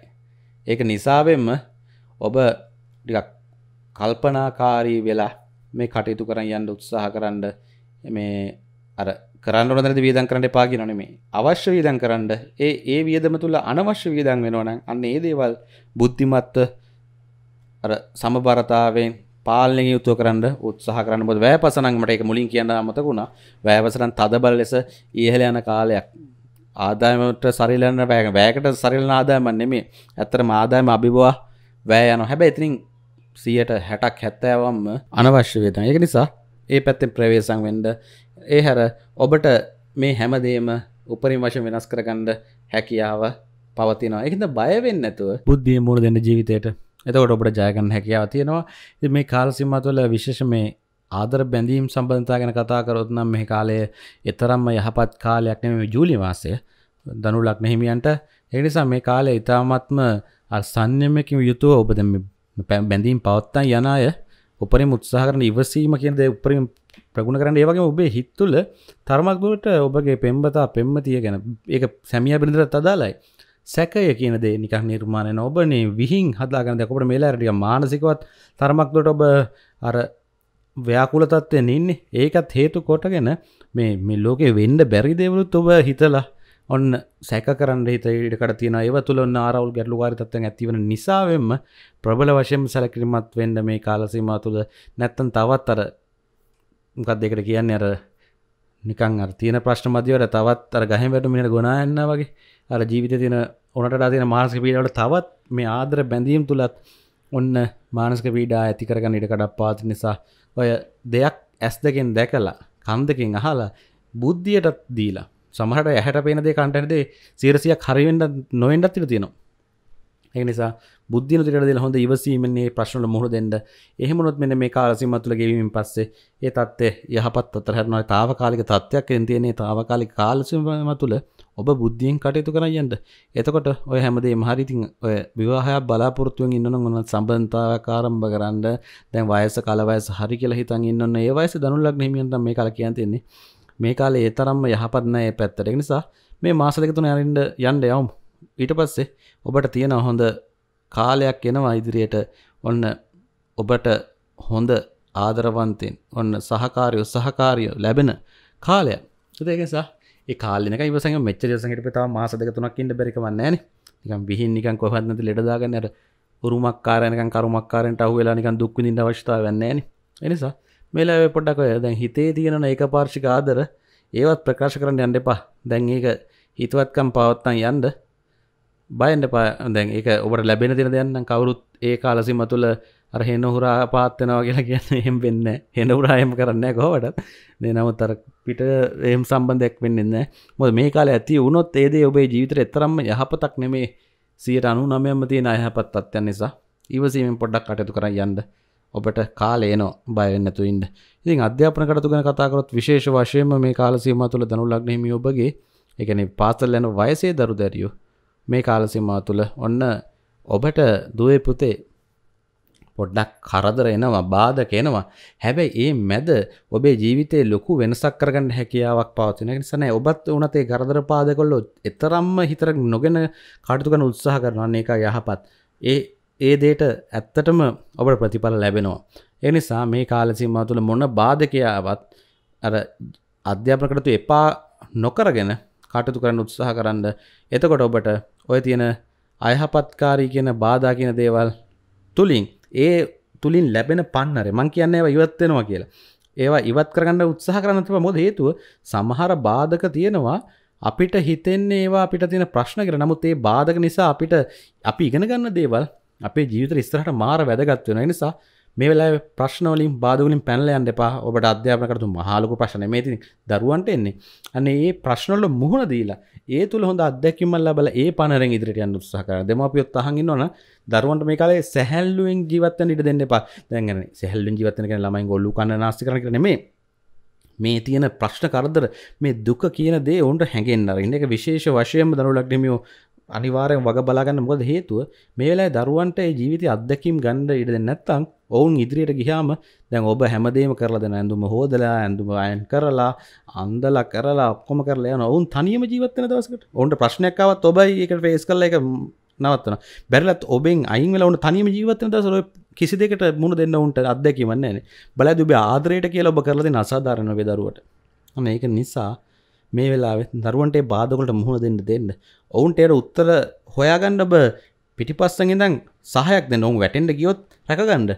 ඒක නිසාවෙන්ම ඔබ ටිකක් කල්පනාකාරී වෙලා මේ කටයුතු කරන්න යන්න උත්සාහ කරන්න මේ අර කරන්න ඕන දැනදී වියදම් කරන්න එපා කියනෝ නෙමෙයි. අවශ්‍ය වියදම් කරන්න ඒ ඒ වියදම තුල අනවශ්‍ය වියදම් වෙනවා නම් අන්න ඒ දේවල් බුද්ධිමත්ව අර සමබරතාවයෙන් පාලනය යුතුව කරන්න උත්සාහ කරන්න බොද වැෑපසනංමට එක මුලින් කියන්න අමතකුණා වැෑපසරන් තදබල ලෙස ඉහල යන කාලයක් ආදායමට සරිලන්න වැෑක වැෑකට සරිලන ආදායමන් නෙමේ ඇත්තර ආදායම අභිබවා වැෑ යන හැබැ ඉතිනින් සියට හැටක් හැත්තෑවම්ම අනවශ්‍ය වේතන එක නිසා ඒ පැත්තෙන් ප්‍රවේසං වෙන්ඩ ඒ හැර ඔබට මේ හැමදේම උපරිම වශ වෙනස් කරගන්න හැකියාව පවතිනවා එකද බයවෙන්න ඇතුව බුද්ධිය මුණ දෙන්න ජීවිතයට එතකොට ඔබට ජයගන්න හැකියාව තියෙනවා මේ කාලසිම්මතුවල විශේෂ මේ ආදර බැඳීම් සම්බන්ධතා ගැන කතා කරොත් නම් මේ කාලය එතරම්ම යහපත් කාලයක් නෙමෙයි ජූලි මාසය දනුලක් නැහිමියන්ට ඒ නිසා මේ කාලය ඉතාමත්ම අර සංයමයකින් යුතුව ඔබ දැන් බැඳීම් පවත්තන් යන අය උපරිම උත්සාහ කරන ඉවසීම කියන දේ උපරිම ප්‍රගුණ කරන්න ඒ වගේම ඔබේ හිත තුළ තරමක් දුරට ඔබගේ පෙම්බතා පෙම්මතිය ගැන ඒක සැමියා බිරිඳට අදාළයි. සැකය කියන දේ නිකන් නිර්මාණය වෙන ඔබනේ විහිං හදාගන්න දේ ඔබට මේලා ටික මානසිකවත් තරමක් දුරට ඔබ අර ව්‍යාකූල තත්ත්වයෙන් ඉන්නේ. ඒකත් හේතු කොටගෙන මේ මේ ලෝකේ වෙන්න බැරි දේවලුත් ඔබ හිතලා ඔන්න සැක කරන්න හිතයිටකට තියෙන ඒව තුළන්න ආරවල් ගැටලුවාරි තත්ව ඇතිවන නිසාවෙන්ම ප්‍රබල වශයෙන් සැලකිරිමත් වෙන්ඩ මේ කාලසීමා තුළ නැත්තන් තවත් අර මකත් දෙකට කියන්න අර නිකං අර තියෙන ප්‍රශ්න මතිවට තවත් අර ගහෙන් වැටමිට ගොනාන්න වගේ අර ජීවිත තියෙන ඕනට තියෙන මාර්සික පීඩට තවත් මේ ආදර බැඳීම් තුළත් ඔන්න මානස්ක පීඩා ඇතිකරගන්න ඉඩකඩක් පාති නිසා ඔය දෙයක් ඇස් දෙකෙන් දැකලා කන්දකින් අහලා බුද්ධියටත් දීලා සමහට ඇහැට පේනදේ කටනදේ සේරසිය කරවෙන්ට නොවෙන්ඩත් තිර තියෙනවා ඒ නිසා බුද්ධ තිරද හොඳ ඉවසීමන්නේ ප්‍රශ්නල මුහුණ දෙන්න එහෙමනොත් මෙන මේ කාලසිමත්තුල ගෙවීම පස්සේ ඒ තත්ේ යහපත් අතරහරනයි තාවකාලික තත්ත්යක් එතියනේ තාවකාලි කාලසිම තුළ ඔබ බුද්ධියෙන් කටයුතු කරයන්ට එතකොට ඔය හැමදේ මහරිතින් ඔය විවාහයක් බලාපොරත්තුවෙන් ඉන්නන ගොන සම්බන්ධාවක් ආරම්භ කරන්න දැන් වයස කලවයස හරි කියලා හිතන් ඉන්නන්න ඒ වයස දනුල්ලක් නහිමියන්ට මේ කල කියන් තියෙන්නේ මේ කාලේ ඒ තරම්ම යහපත් නැහැ පැත්තට. ඒ නිසා මේ මාස දෙක තුන යන්න යන්න යමු. ඊට පස්සේ ඔබට තියෙන හොඳ කාලයක් එනවා ඉදිරියට. ඔන්න ඔබට හොඳ ආදරවන්තෙන් ඔන්න සහකාරිය සහකාරිය ලැබෙන කාලයක්. ඒක නිසා ඒ කාලෙනක ඉවසන් මෙච්චර දවසකට තව මාස දෙක තුනක් ඉන්න බැරි කමක් නැහැ නේ. නිකන් විහින් නිකන් කොහොමවත් නැති ලෙඩ දාගන්න අර උරුමක්කාරය නිකන් කරුමක්කාරයන්ට අහු වෙලා නිකන් දුක් විඳින්න අවශ්‍යතාවයක් නැහැ නේ. ඒ නිසා මේලා පොඩ්ඩක් දැන් හිතේ තියෙනන ඒක පාර්ශික ආදර ඒවත් ප්‍රකාශ කරන්න යන්න එපා දැන් ඒක හිතුවත්කම් පවත්තන් යන්ඩ බයන්න පා දැන් ඒක ඔබට ලැබෙන තින දෙයන්න කවුරුත් ඒ කාලසිම තුළ අර හෙන හුරා පාත්තනවා කියලා කියන්න එහෙම වෙන්න හෙන හුරායම කරන්න කෝවට දෙ නමුත් අර පිට එම් සම්බන්ධයක් වෙන්නන්න මො මේ කාල ඇති වුණොත් ඒදේ ඔබේ ජීවිතර එතරම්ම යහපතක් නෙමේ සියට අනු නමයම තියෙන අයහපත් අත්යන් නිසා ඉවසීමෙන් පොඩ්ඩක් කටයුතු කර යන්න ඔබට කාලේනෝ බයවෙන්නතු ඉන්න ඉතින් අධ්‍යාපන කටතු ගැන කතාකරොත් විශේෂ වශයෙන්ම මේ කාලසීම තුළ දනු ලග්නහිමි ඔබගේ එකන පාසල් යන වයසේ දරු දැරියෝ මේ කාලසීමා තුළ ඔන්න ඔබට දුවේ පුතේ පොඩ්ඩක් කරදර එනවා බාධක එනවා හැබැයි ඒ මැද ඔබේ ජීවිතේ ලොකු වෙනසක් කරගන්න හැකියාවක් පවතින නිසා නෑ ඔබත් උනත් ඒ කරදර පාදකොල්ලෝ එතරම්ම හිතර නොගෙන කටයුතු කරන උත්සාහ කරනවා අන්න ඒක යහපත් ඒ ඒ දේට ඇත්තටම ඔබට ප්‍රතිඵල ලැබෙනවා. ඒ නිසා මේ කාලසිම්මා තුළ මොන බාධකයාවත් අර අධ්‍යාපන කටයුතු එපා නොකරගෙන කටයුතු කරන්න උත්සාහ කරන්න. එතකොට ඔබට ඔය තියෙන අයහපත්කාරී කියන බාධා කියන දේවල් තුලින් ඒ තුලින් ලැබෙන පන්නරේ මං කියන්නේ ඒවා ඉවත් වෙනවා කියලා. ඒවා ඉවත් කරගන්න උත්සාහ කරන්න තිබා මොකද හේතුව සමහර බාධක තියෙනවා අපිට හිතෙන්නේ ඒවා අපිට තියෙන ප්‍රශ්න කියලා. නමුත් ඒ බාධක නිසා අපිට අපි ඉගෙන ගන්න දේවල් අපේ ජීවිත ස්තරහට මාර වැදගත්වෙන නිසා මේ වෙලා ප්‍රශ්නවලින් බාධවලින් පැනලයන් එපා ඔබට අධ්‍යාපනකරතු මහලකු ප්‍රශ්න මේ තින දරුවන්ට එන්නේ අන්නේ ඒ ප්‍රශ්නොල මුහුණ දීලා ඒ තුළ හොඳ අදැකිමල්ල බල ඒ පනරෙන් ඉදිරිට යන්න උත්සාහකර දෙමපියොත් අහගින්න ඕන දරුවන්ට මේ කාලේ සැහැල්ලුවෙන් ජීවත්තන් ඉට දෙන්න එපා දැන්ගෙන සැහල්ලුවෙන් ජීවත්තන කෙන ළමයි ගොල්ලු කන්න නාස්ති කරන කරනෙමේ මේ තියෙන ප්‍රශ්න කරදර මේ දුක කියන දේ ඔවුන්ට හැගෙන්න්නර ඉන්න එක විශේෂ වශයම දනුලක්නමියෝ අනිවාරයෙන් වග බලාගන්න මොකද හේතුව මේ වෙලාවේ දරුවන්ට ඒ ජීවිතය අත්දැකීම් ගන්න ඉඩ දෙන්නේ නැත්නම් ඔවුන් ඉදිරියට ගියාම දැන් ඔබ හැමදේම කරලා දෙන ඇඳුම හොදලා ඇඳුම අයන් කරලා අන්දලා කරලා ඔක්කොම කරලා යන ඔවුන් තනියම ජීවත් වෙන දවසකට ඔවුන්ට ප්‍රශ්නයක් ආවත් ඔබයි ඒකට ෆේස් කරලා ඒක නවත්තන බැරිලත් ඔබෙන් අයින් වෙලා ඔවුන් තනියම ජීවත් වෙන දවස ඔය කිසි දෙයකට මුණ දෙන්න ඔවුන්ට අත්දැකීමක් නැහැ නේ බලද්දී ඔබ ආදරයට කියලා ඔබ කරලා දෙන අසාධාරණ වේ දරුවට අනේ ඒක නිසා මේ වෙලාවෙත් දරුවන්ට බාධකොට මුහුණ දෙන්න දෙන්න ඔවුන්ට එයට උත්තර හොයාගන්න බ පිටිපස්සගෙදන් සහයක් දෙ ඔවු වැටෙන්ට ගියොත් රැකගන්න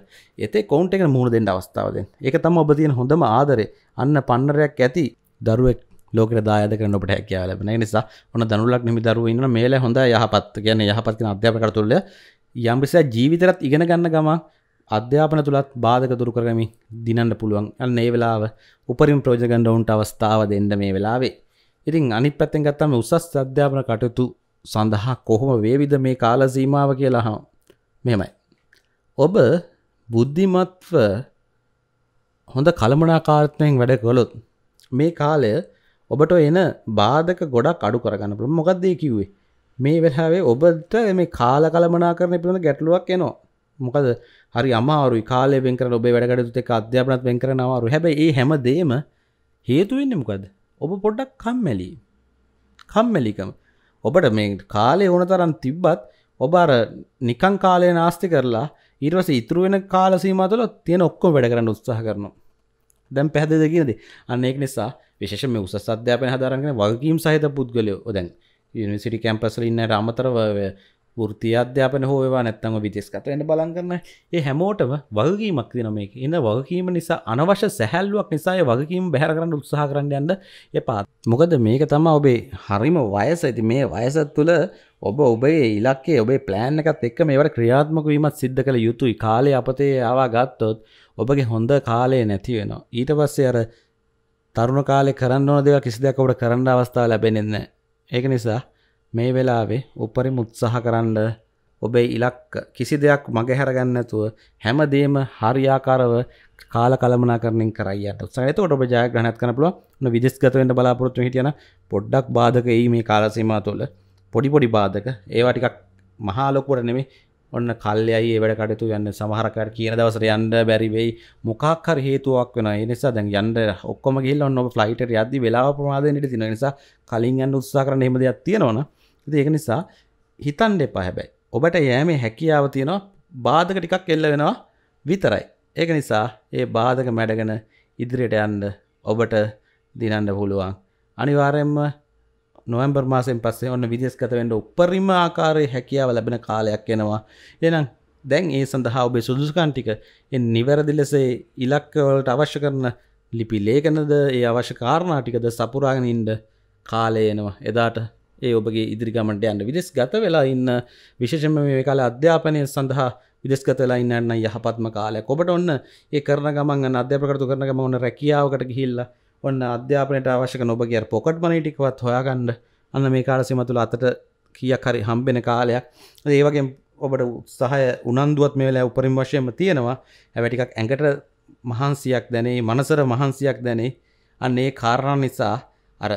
එතේ කෝන්ට එක මුහුණ දෙන්න අවස්ථාවද එක තම ඔබ තියෙන හොඳම ආදරේ අන්න පන්නරයක් ඇති දරුවෙක් ලෝකට දායදක නොට හැකයා ලැබෙන නිසා ඔන දනුලක් නිමි දරුවන්න මේල හොඳ යහපත් කියන යහපත්න අධ්‍යාපකට තුල්ල යම්පිස ජීවිතරත් ඉගෙන ගන්න ගම අධ්‍යාපන තුළත් බාධක දුරකරගමි දිනන්න පුළුවන් අන්න ඒ වෙලාව උපරිම් ප්‍රෝජගන්ඩ ඔවුන්ට අවස්ථාව දෙන්න මේ වෙලාවේ ඉතින් අනිත් පැත්තෙන් ගත්තම උසස් අධ්‍යාපන කටයුතු සඳහා කොහොම වේවිද මේ කාල සීමාව කියලා අහනවා. මෙහෙමයි. ඔබ බුද්ධිමත්ව හොඳ කළමනාකාරත්වයෙන් වැඩ කළොත් මේ කාලය ඔබට එන බාධක ගොඩක් අඩු කරගන්න පුළුවන්. මොකද්ද ඒ කිව්වේ? මේ වෙලාවේ ඔබට මේ කාල කළමනාකරණය පිළිබඳ ගැටලුවක් එනවා. මොකද හරි අමාරුයි කාලය වෙන් කරලා ඔබේ වැඩ කටයුතු එක්ක අධ්‍යාපනත් වෙන් කරන අමාරුයි. හැබැයි මේ හැමදේම හේතු වෙන්නේ මොකද්ද? ඔබ පොඩ්ඩක් කම්මැලි කම්මැලිකම ඔබට මේ කාලේ ඕන තරම් තිබ්බත් ඔබ අර නිකං කාලය නාස්ති කරලා ඊටවස ඉතුරු වෙන කාල සීමා තුළ තියෙන ඔක්කොම වැඩ කරන්න උත්සාහ කරනවා දැන් පැහැදිලිද කියනද අන්න ඒක නිසා විශේෂ මේ උසස් අධ්‍යාපන හදාරගෙන වගකීම් සහිත පුද්ගලයෝ දැන් යුනිසිටි කැම්පස්වල ඉන්න අමතරව ෘතිය අධ්‍යාපන හෝවා නැත්තම විදෙස්කත එන්න බලන් කරන ඒ හැමෝටම වගකීමක් තින මේ එන්න වගකීම නිසා අනවශ්‍ය සැහැල්ලුවක් නිසාය වගකීම් බැහර කරන්න උත්සාහ කරන්න යන්න එපාත් මොකද මේක තම ඔබේ හරිම වයස ඇති මේ වයසත් තුළ ඔබ ඔබේ ඉලක්කේ ඔබේ ප්ලෑන් එකත් එක්ක මේවට ක්‍රියාත්මක වීමත් සිද්ධ කළ යුතුයි කාලය අපතේ ආවා ගත්තොත් ඔබගේ හොඳ කාලය නැති වෙනවා ඊට පස්සේ අර තරුණ කාලේ කරන්න ඕන දේවල් කිසි දෙයක් ඔබට කරන්න අවස්ථාව ලැබෙන්නේ නැහැ ඒක නිසා මේ වෙලාවේ උපරිම උත්සාහ කරන්න ඔබේ ඉලක්ක කිසි දෙයක් මගහැර ගන්න නැතුව හැමදේම හරියාකාරව කාල කළමනාකරණයෙන් කරයි යන්න උත්සාහය. එතකොට ඔබ ජයග්‍රහණයක් කරන්න පුළුවන්. ඔන්න විදේශගත වෙන්න බලාපොරොත්තු වෙන හිටියන පොඩ්ඩක් බාධක එයි මේ කාල සීමාව තුළ. පොඩි පොඩි බාධක. ඒවා ටිකක් මහා ලොකුවට නෙමෙයි ඔන්න කල්යයි ඒ වැඩ කටයුතු යන්න සමහරකට කියන දවසට යන්න බැරි වෙයි මොකක් හරි හේතුවක් වෙනවා ඒ නිසා දැන් යන්න ඔක්කොම ගිහිල්ලා ඔන්න ඔබ ෆ්ලයිට් එකට යද්දි වෙලාව ප්‍රමාද වෙන්න ඉඩ තියෙන නිසා කලින් යන්න උත්සාහ කරන එහෙම දෙයක් තියෙනවනේ ඒක නිසා හිතන් එපා හැබැයි ඔබට යෑමේ හැකියාව තියෙනවා බාධක ටිකක් එල්ල වෙනවා විතරයි ඒක නිසා ඒ බාධක මැඩගෙන ඉදිරියට යන්න ඔබට දිනන්න පුළුවන් අනිවාර්යෙන්ම නොවම්බර් මාසෙන් පස්සේ ඔන්න විදේශගත වෙන්න උපරිම ආකාරයේ හැකියාව ලැබෙන කාලයක් එනවා. එහෙනම් දැන් ඒ සඳහා ඔබේ සුදුසුකම් ටික ඒ නිවැරදි ලෙස ඉලක්ක වලට අවශ්‍ය කරන ලිපි ලේඛනද ඒ අවශ්‍ය කාරණා ටිකද සපුරාගෙන ඉන්න කාලය එනවා. එදාට ඒ ඔබගේ ඉදිරිගමට යන්න විදෙස් ගත වෙලා ඉන්න විශේෂම මේ කාල අධ්‍යාපනය සඳහා විදෙස්ගත වෙලා ඉන්නන්න යහපත්ම කාලයක් ඔබට ඔන්න ඒ කරන ගමන් අධ්‍යපකරතු කරන ගම ඔන්න රැකියාවකට ගිහිල්ල ඔන්න අධ්‍යාපනයට අවශ්‍යක නොබගේ පොකට් මනටිකවත් හොයාගන්න අන්න මේ කාල සිමතුළ අතට කියක් හරි හම්බෙන කාලයක් ඒවගේ ඔබට උත්සාහය උනන්දුවත් මේ වෙලා උපරිම වශයම තියෙනවා හැවැටිකක් ඇඟට මහන්සියක් දැනේ මනසර මහන්සියක් දැනේ අන්නේ කාරණ නිසා අර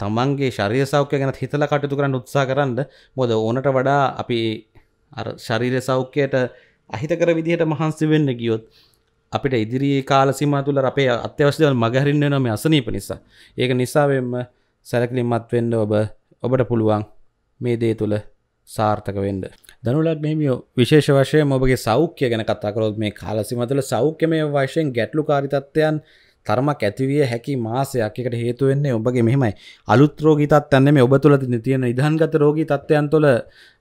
තමන්ගේ ශරීර සෞඛ්‍ය ගැන හිතල කටයුතු කරන්න උත්සා කරන්න මොද ඕනට වඩා අපි ශරීර සෞඛ්‍යයට අහිතකර විදිහට මහන්සි වෙන්න ගියොත් අපිට ඉදිරි කාලසිම තුළ අපේ අත්‍යවශ්‍යදල් මගහරින්න නොම අසනීප නිසා ඒක නිසාවෙන්ම සැලකලින්මත් වෙන්න ඔබ ඔබට පුළුවන් මේ දේ තුළ සාර්ථක වෙන්ඩ දනුලත් මෙමියෝ විශේෂ වශය ඔබගේ සෞඛ්‍ය ගැන කතාකරොත් මේ කාලසිමතුළ සෞඛ්‍යමය වශයෙන් ගැටලු කාරිතත්වයන් තරමක් ඇතිවිය හැකි මාසයක් එකට හේතු වෙන්නේ ඔබගේ මෙහෙමයි අලුත් රෝගී තත්ත්වයන් නෙමෙයි ඔබ තුල තියෙන ඉදහාන්ගත රෝගී තත්ත්වයන් තුළ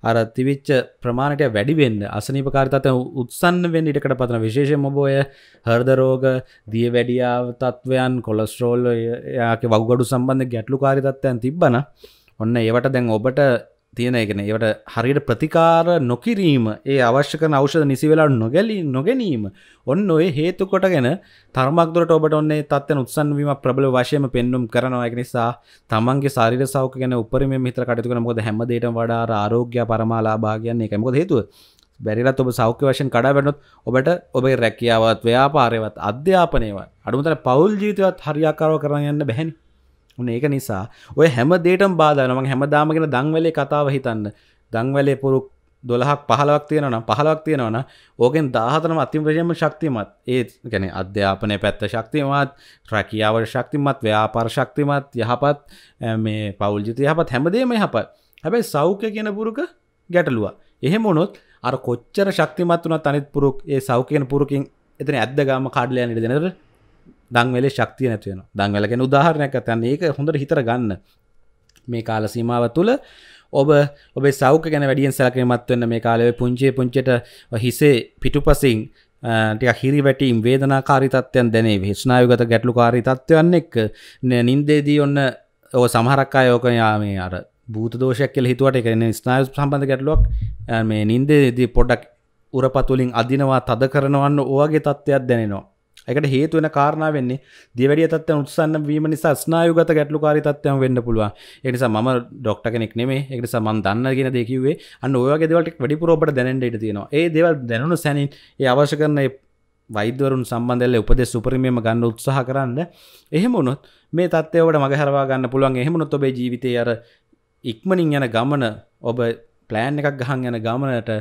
අර තිවිච්ච ප්‍රමාණයට වැඩි වෙන්න අසනීපකාරී තත්ත්වයන් උත්සන්න වෙන්න ඉඩකට පතන විශේෂයෙන්ම ඔබ ඔය හෘද රෝග, දියවැඩියාව තත්ත්වයන්, කොලෙස්ටරෝල් යාගේ වකුගඩු සම්බන්ධ ගැටලුකාරී තත්ත්වයන් තිබ්බනම් ඔන්න ඒවට දැන් ඔබට තියෙන එකන ඒවට හරියට ප්‍රතිකාර නොකිරීම ඒ අවශ්‍යක නෞෂධ නිසිවෙලා නොගැලී නොගැනීම ඔන්න ඔය හේතුකොට ගැන තර්මක්දුරට ඔබට ඔන්නේ තත්වන උත්සන්වීම ප්‍රබල වශයම පෙන්නුම් කරනවා එක නිසා තමන්ගේ සාරිර සෞඛ ගැන උපරිම මිතර කටයුතු කරන මොකද හැමදේට වඩා ආරෝග්‍ය පරමාලාභාගයන් එක මොකද හේතුව බැරිලත් ඔබ සෞඛ්‍ය වශයෙන් කඩා වැටුනොත් ඔබට ඔබේ රැකියාවත් ව්‍යාපාරයවත් අධ්‍යාපනයවත් අඩුමතර පෞල් ජීවිතයවත් හරියාකාරව කරගෙන යන්න බැහැනේ උන ඒක නිසා ඔය හැම දේටම් බාධනම හැමදාමගෙන දංවලේ කතාව හිතන්න දංවලේ පුරු දොලහක් පහලක් තියෙනන පහලක් තියෙනවන ඕකෙන් දාහතනම අතිම්ප්‍රජයම ශක්තිමත් ඒ ගැන අධ්‍යාපනය පැත්ත ශක්තිමත් රැකියාවට ශක්තිමත් ව්‍යාපාර ශක්තිමත් යහපත් මේ පවල්ජිත යහපත් හැමදේම යහපත් හැබැයි සෞඛ්‍ය කියන පුරුක ගැටලුව එහෙම ොනොත් අර කොච්චර ශක්තිමත් වන තනිත් පුරුක් ඒ සෞකයෙන් පුරුකින් එතන ඇදගම කාඩලයන් ඉදනට දංවෙලේ ශක්තිය නැතිවෙන දංවලගෙන උදාහරණයක් ඇතැන් ඒක හොඳට හිතර ගන්න මේ කාල සීමාව තුළ ඔබ ඔබේ සෞක ගැන වැඩියෙන් සැලකිරීමත්වන්න මේ කාලවේ පුංචේ පුංචට හිසේ පිටුපසින් ටික හිරි වැටීම් වේදනාකාරී තත්ත්වයන් දැනේ විශ්නායුගත ගැටලුකාරී තත්ත්වයන් එක්ක නින්දේදී ඔන්න ඔ සමහරක් අය ඕක යාමේ අර භූත දෝෂයක් කියල හිතුවට එකන ස්නායු සම්බඳ ගැටලුවක් මේ නින්දේදී පොඩක් උරපතුලින් අදිනවා තද කරනවන්න ඕගේ තත්ත්වයක් දැනෙනවා එකට හේතුවෙන කාරණාව වෙන්නේ දිවැඩිය තත්ත්වයන් උත්සන්න වීම නිසා ස්නායුගත ගැටලුකාරී තත්ත්වයන් වෙන්න පුළුවන්. ඒ නිසා මම ඩොක්ටර් කෙනෙක් නෙමෙයි. ඒ නිසා මම දන්න කියන දේ කිව්වේ. අන්න ඔය වගේ දේවල් ටික වැඩිපුර ඔබට දැනෙන්න ඉඩ තියෙනවා. ඒ දේවල් දැනුණු සැනින් ඒ අවශ්‍ය කරන වෛදවරුන් සම්බන්ධල උපදෙස් උපරිමයම ගන්න උත්සාහ කරන්න එහෙමුණොත් මේ තත්ත්වයට මගහරවා ගන්න පුළුවන් එහෙමුණොත් ඔබේ ජීවිතය අර ඉක්මනින් යන ගමන ඔබ ප්ලෑන් එකක් ගහන් යන ගමනට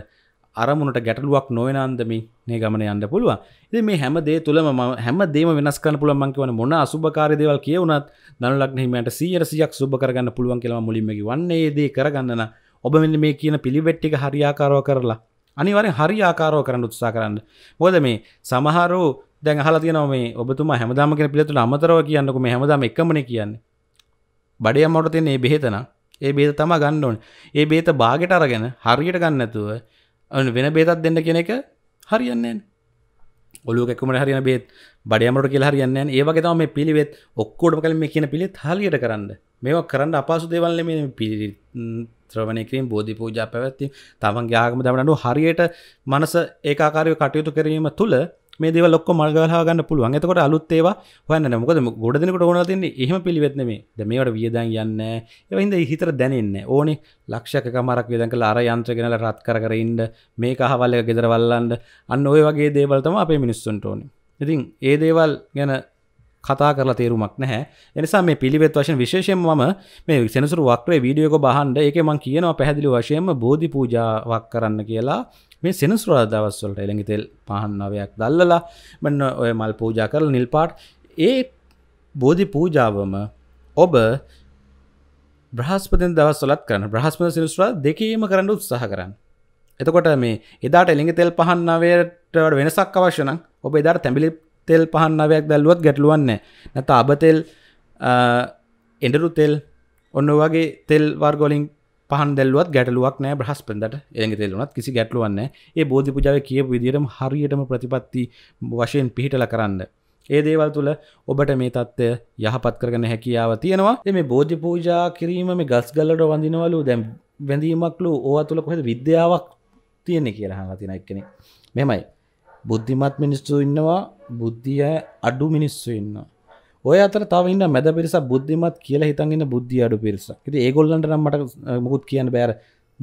අරමුණට ගැටලුවක් නොවනන්දම මේ ගමන යන්න පුළුවන් ඉති මේ හැමදේ තුළ ම හැම දේම වෙනස් කන පුළ මංකිවන මොන සුභකාරදේවල් කියවුනත් දනුලක්නීමට සියරසියක් සුභ කරගන්න පුළුවන් කියලා මුලින්මකි වන්නේ දේ කරගන්නන ඔබ මෙන්න මේ කියන පිළිවෙට්ටික හරියාකාරෝ කරලා අනිවරෙන් හරි ආකාරෝ කරන්න උත්සා කරන්න මොද මේ සමහරු දැන් හලා තියන මේ ඔබතුම හැමදාම කෙන පිළිතුළ අමතරව කියන්නක මේ හැමදාම එකමන කියන්නේ බඩය මට තියන්නේ බෙහෙතන ඒ බේත තම ගන්න ඕන ඒ බේත බාගෙට අරගෙන හරියට ගන්න ඇතුව ඔන්න වෙන බේතත් දෙන්න කෙන එක හරියන්නේ ඔලු එකකුමට හරින බේත් බඩයමට කියලා හරියන්න ඒවගේ තම මේ පිළිවෙත් ඔක්කෝට කල මේ කියන පිළිත් හලියට කරන්න මේවා කරන්න අපාසු දෙවල්ල මේ පිරි ත්‍රවණයකින් බෝධි පූජා පැවැත්ති තමන් යාගම දමනු හරියට මනස ඒකාකාරය කටයුතු කිරීම තුළ මේ දෙව ලොක් මල්ගහගන්න පුළුවන් එතකොට අලුත්තේවා හන්න මොකද ගොඩ දෙනකට ඕන තින්නේ එහම පිළිවෙත්නේ මේට වියදන් යන්න එවයින්ද හිතර දැනන්න ඕනි ලක්ෂක මරක් විදක අර යන්ත්‍රගෙනල රත් කරකරඉන්ඩ මේ කහවල්ල ගෙදරවල්ලන්ඩ අන්න ඔය වගේ දේවල්තම අපේ මිනිස්සුන්ට ඕනි ඉතින් ඒ දේවල් ගැන කතා කරලා තේරුමක් නැහැ එනිසා මේ පිළිවෙත් වශයෙන් විශේෂයෙන් මම මේ සෙනසුරු වක්‍රේ වීඩියෝක බහන්ඩ එක මං කියනවා පැහැදිලි වශයෙන්ම බෝධි පූජාවක් කරන්න කියලා මේ සෙනසුරාදවස් වලට එළඟි තෙල් පහන් නවයක් දැල්ලලා මෙන්න ඔය මල් පූජා කරලා නිල් පාට ඒ බෝධි පූජාවම ඔබ බ්‍රහස්පතින් දවස් වලත් කරන්න බ්‍රහස්පති සෙනසුරාදා දෙකේම කරන්න උත්සාහ කරන්න එතකොට මේ එදාට එළඟි තෙල් පහන් නවයට වෙනසක් අවශ්‍ය නම් ඔබ එදාට තැඹිලි තෙල් පහන් නවයක් දැල්ලුවත් ගැටලුවන්නේ නැත්නම් අබ තෙල් එඬරු තෙල් ඔන්න වගේ තෙල් වර්ග වලින් පහන් දැල්ලුවත් ගැටලුවක් නෑ බ්‍රහස්පදට එළඟ තෙල්ලුනත් කිසි ගැටලුවන්න ඒ බෝධි පුජාව කියපු විදිරම් හරියටම ප්‍රතිපත්ති වශයෙන් පිහිටල කරන්න. ඒ දේවල් තුළ ඔබට මේ තත්ත්වය යහපත් කරගන හැකියාව තියෙනවා මේ බෝධි පූජා කිරීම මේ ගස් ගල්ලට වඳනවලු දැම් වැඳීමක්ලු ඕ තුළ කොහෙද විද්‍යාවක් තියෙන්නේ කියලා හඟතින එක්කෙනෙ මෙමයි බුද්ධිමත් මිනිස්සු ඉන්නවා බුද්ධිය අඩු මිනිස්සු ඉන්නවා ඔය අතර තවන්න මැද පිරිස බුද්ධිමත් කියලා හිතන්න්න බුද්ධි අඩු පිරිස ති ඒගොල්ලට නම්මට මුකුත් කියන්න බෑර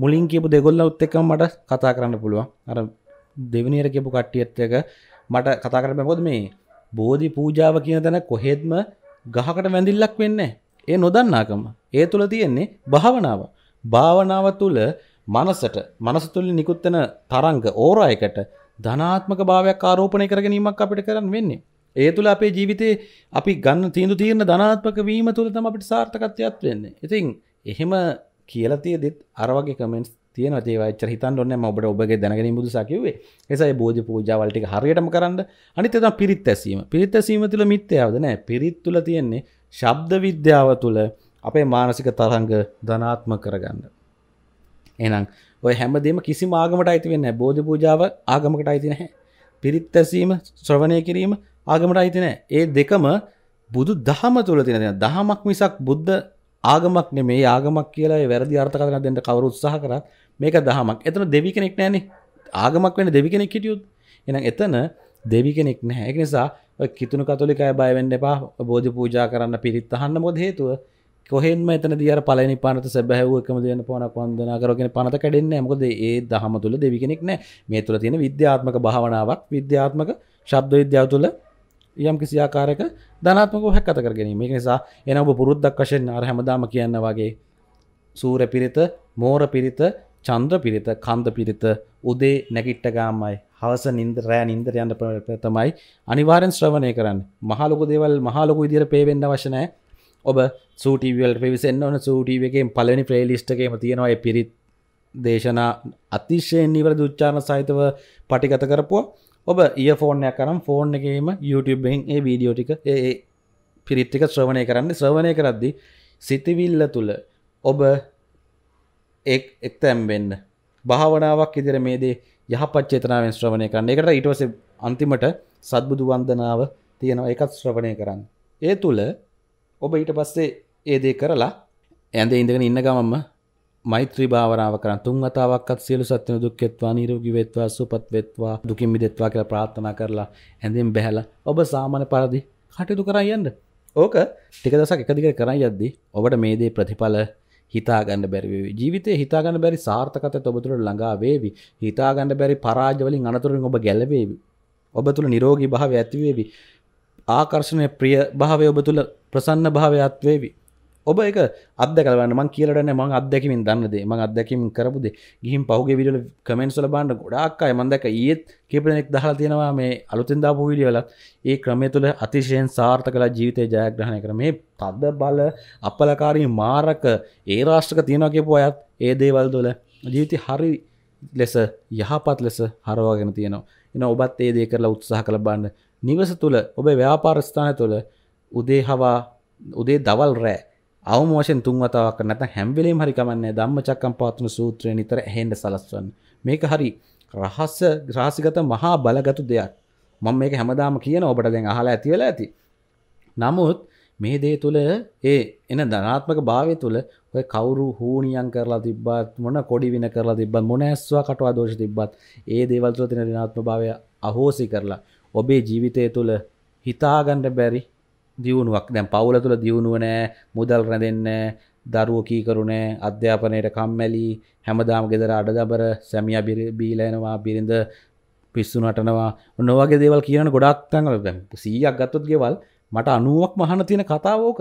මුලින් කියපු දෙගොල්ල උත්තක මට කතා කරන්න පුළුවන් අර දෙවනිර කියපු කට්ටියත්යක මට කතා කරන බැකොත් මේ බෝධි පූජාව කියන තැන කොහෙත්ම ගහකට වැඳිල්ලක් වෙන්න ඒ නොදන්නාකම ඒ තුළ තියෙන්නේ භාවනාව භාවනාව තුළ මනසට මනස තුළ නිකුත්වන තරංග ඕරායකට ධනාත්මක භාවයක් ආරෝපණය කරගනීමක් අපිට කරන්න වෙන්නේ ඒ තුළ අපේ ජීවිතේ අපි ගන්න තීන්දු තීරණ ධනාත්මක වීම තුළ තම අපිට සාර්ථකත්වයක් වෙන්නේ. ඉතින් එහෙම කියලා තියෙදෙත් අර වගේ කමෙන්ට්ස් තියෙන ඒවච හිතන් ඔන්න ඔබට ඔබගේ දැනගෙන මුදු සකිවේ එසයි බෝජ පූජාවලට හරියටම කරන්න අනිත තම් පිරිත් ඇසීම පිරිත් ඇසීම තුළ මිත්‍යාවද නෑ පිරිත් තුළ තියෙන්නේ ශබ්ද විද්‍යාව තුළ අපේ මානසික තරංග ධනාත්ම කරගන්න. එනම් ඔය හැමදේම කිසි මාගමට අයිතිවෙන්න බෝධ පූජාව ආගමකට අයිතිනහැ පිරිත් ඇසීම ශ්‍රවණය කිරීම ආගමට අයිති නෑ. ඒ දෙකම බුදු දහම තුල තියෙන දහමක් මිසක් බුද්ධ ආගමක් නෙමේ ආගමක් කියලා ඒ වැරදි අර්ථකථන දෙන්න කවුරු උත්සාහ කරත් මේක දහමක්. එතන දෙවි කෙනෙක් නෑනේ. ආගමක් වෙන්න දෙවි කෙනෙක් හිටියොත්. එහෙනම් එතන දෙවි කෙනෙක් නැහැ. ඒක නිසා ඔය කිතුණු කතෝලිකය බය වෙන්න එපා. බෝධි පූජා කරන්න පිරිත් අහන්න මොකද හේතුව? කොහෙන්ම එතන දිර පලන පනත සැබැහව එකම දයන පනක් වන්දනා කරගෙන පනත කඩෙන්නේ මොකද ඒ දහම තුළ දෙවි කෙනෙක් නෑ මේ තුළ තියෙන විද්‍යාත්මක භාවනාවක් විද්‍යාත්මක ශබ්ද විද්‍යාව තුළ යම් කිසි ආකාරක ධනාත්මක හැක් අත කර ගැනීම නිසා එන ඔබ පුරුද්දක් වශයෙන් අර හැමදාම කියන්න වගේ සූර පිරිත මෝර පිරිත චන්ද්‍ර පිරිත කන්ද පිරිත උදේ නැගිට්ට ගාමයි හවස නින්ද රෑ නින්දර යන්න ප්‍රතමයි අනිවාරෙන් ශ්‍රවණය කරන්න මහලොකු දෙවල් මහලොකු ඉදිර පේවෙන්න වශනෑ ඔබ සූටීවල් පිවිසෙන් ඕන සූටීවකෙන් පලනි ප්‍රේලිස්ටකේම තියෙනවා පිරිත් දේශනා අතිශයෙන් නිවර දුච්චාන සහිතව පටිගත කරපුවා ඔබ ඒ ෆෝර්නයක් කරම් ෆෝර්න් එකම YouTubeුබෙන් ඒ වීඩියෝ ටික ඒ පිරිත්තික ශ්‍රවණය කරන්න ශ්‍රවණය කරද්දි සිතිවිල්ල තුළ ඔබ එක් එත්තැම්බෙන්න්න භාවනාවක් ඉදිර මේදේ යහපච්චේතනාවෙන් ශ්‍රවණය කරන්න එකට ඉටවස අන්තිමට සත්බුදු වන්දනාව තියෙනවා එකත් ශ්‍රවණය කරන්න ඒ තුළ ඔබ ඊට පස්සේ ඒ දේ කරලා ඇඳ ඉඳගෙන ඉන්න ගමම්ම මෛත්‍රී භාවනාව කරන් තුන් වතාවක්වත් සියලු සත්ත්වන දුක්ඛෙත්වා නිරෝගී වෙත්වා සුවපත් වෙත්වා දුකින් මිදෙත්වා කියලා ප්‍රාර්ථනා කරලා ඇඳෙන් බැහැලා ඔබ සාමාන්‍ය පරිදි කටයුතු කරන් යන්න. ඕක ටික දවසක් එක දිගට කරන් යද්දී ඔබට මේ දේ ප්‍රතිඵල හිතාගන්න බැරි වේවි. ජීවිතේ හිතාගන්න බැරි සාර්ථකත්වයට ඔබ තුළ ළඟා වේවි. හිතාගන්න බැරි පරාජය වලින් අනතුරෙන් ඔබ ගැලවේවි. ඔබ තුළ නිරෝගී භාවය ඇති වේවි. ආකර්ෂණය ප්‍රිය භාවය ඔබ තුළ ප්‍රසන්න භාවයත් වේවි ඔබ එක අදකලවන්න මං කියලටන මං අදැකිමින් දන්නදේ මං අදැකින් කරපුදේ ගිහිම් පහුගේ විඩල කමෙන්සල බාන්න ගොඩාක්කායි මන්දක ඒත් කෙපනෙක් දහල තියෙනවා මේ අලුතින්දා පූවිලියලත් ඒ ක්‍රමය තුළ අතිශයෙන් සාර්ථ කලා ජීවිතය ජයග්‍රහණය කර මේ පද බල අපලකාරී මාරක ඒ රාශ්ටක තියෙනවා කියපු අයත් ඒ දේවල් දොල ජීවිත හරි ලෙස යහපත් ලෙස හරවාගෙන තියෙනවා එන ඔබත් ඒ දේ කරලා උත්සාහ කළ බන්න නිවස තුළ ඔබේ ව්‍යාපාරස්ථානය තුළ උදේ හවා උදේ දවල් රෑ අවමෝෂෙන් තුන් වතාවක් නැත හැම්වෙලේම හරි කමන්නේ ධම්ම චක්කම් පවත්වන සූත්‍රය නිතර ඇහෙන්ට සලස්වන්න මේක හරි රහස්ස රාසිගත මහා බලගතු දෙයක් මම මේක හැමදාම කියන ඔබට දැන් අහලා ඇති වෙලා ඇති නමුත් මේ දේ තුළ ඒ එන ධනාත්මක භාවය තුළ ඔය කවුරු හූනියන් කරලා තිබ්බත් මොන කොඩි වින කරලා තිබ්බත් මොන ඇස්වා කටවා දෝෂ තිබ්බත් ඒ දේවල් තුළ තියෙන ධනාත්ම භාවය අහෝසි කරලා ඔබේ ජීවිතය තුළ හිතාගන්න බැරි දියුණුවක් දැන් පවුල තුළ දියුණුව නෑ මුදල් රැඳෙන්න දරුව කීකරුණෑ අධ්‍යාපනයට කම්මැලි හැමදාම ගෙදර අඩදබර සැමිය බීලයනවා බිරිඳ පිස්සු නටනවා නොවගේ දේවල් කියන ගොඩක්තන්ල දැ සීයක් ගත්තොත් ගෙවල් මට අනුවක් මහන තියෙන කතාවෝක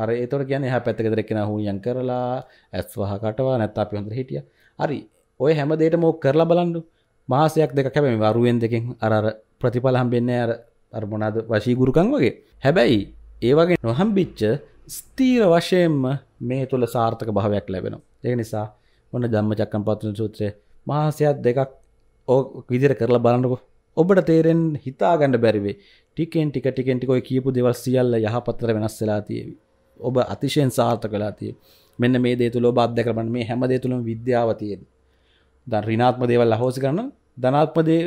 අර ඒතොට ගැන හ පැත්තකෙදරෙක්ෙන හුියන් කරලා ඇස්වහ කටවා නැත්තා පිහොඳ හිටිය හරි ඔය හැමදේට මෝ කරලා බලන්ඩු මාසයක් දෙක කැබැමි වරුවෙන් දෙකින් අර ප්‍රතිඵල හම්බෙන්නේ අර අර මොනාද වශීගුරුකන් වගේ හැබැයි ඒ වගේ නොහම්බිච්ච ස්තීර වශයෙන්ම මේ තුළ සාර්ථක භාවයක් ලැබෙන ඒ නිසා ඔන්න ජම්ම චක්කම් පත්න සූත්‍රය මහසයක් දෙකක් ඕ විදිර කරලා බලන්නකො ඔබට තේරෙන් හිතාගන්න බැරිවේ ටිකෙන් ටික ටිකෙන්ටිකොයි කියපු දෙවල් සියල්ල යහපත්තර වෙනස් වෙලා තියවි ඔබ අතිශයෙන් සාර්ථ කලා තිය මෙන්න මේ දේතුළ බද්ධ කරන මේ හැම දේතුළම විද්‍යාවතියෙන් ද රිනාත්ම දේවල් අහෝසි කරන්න ධනාත්මදේ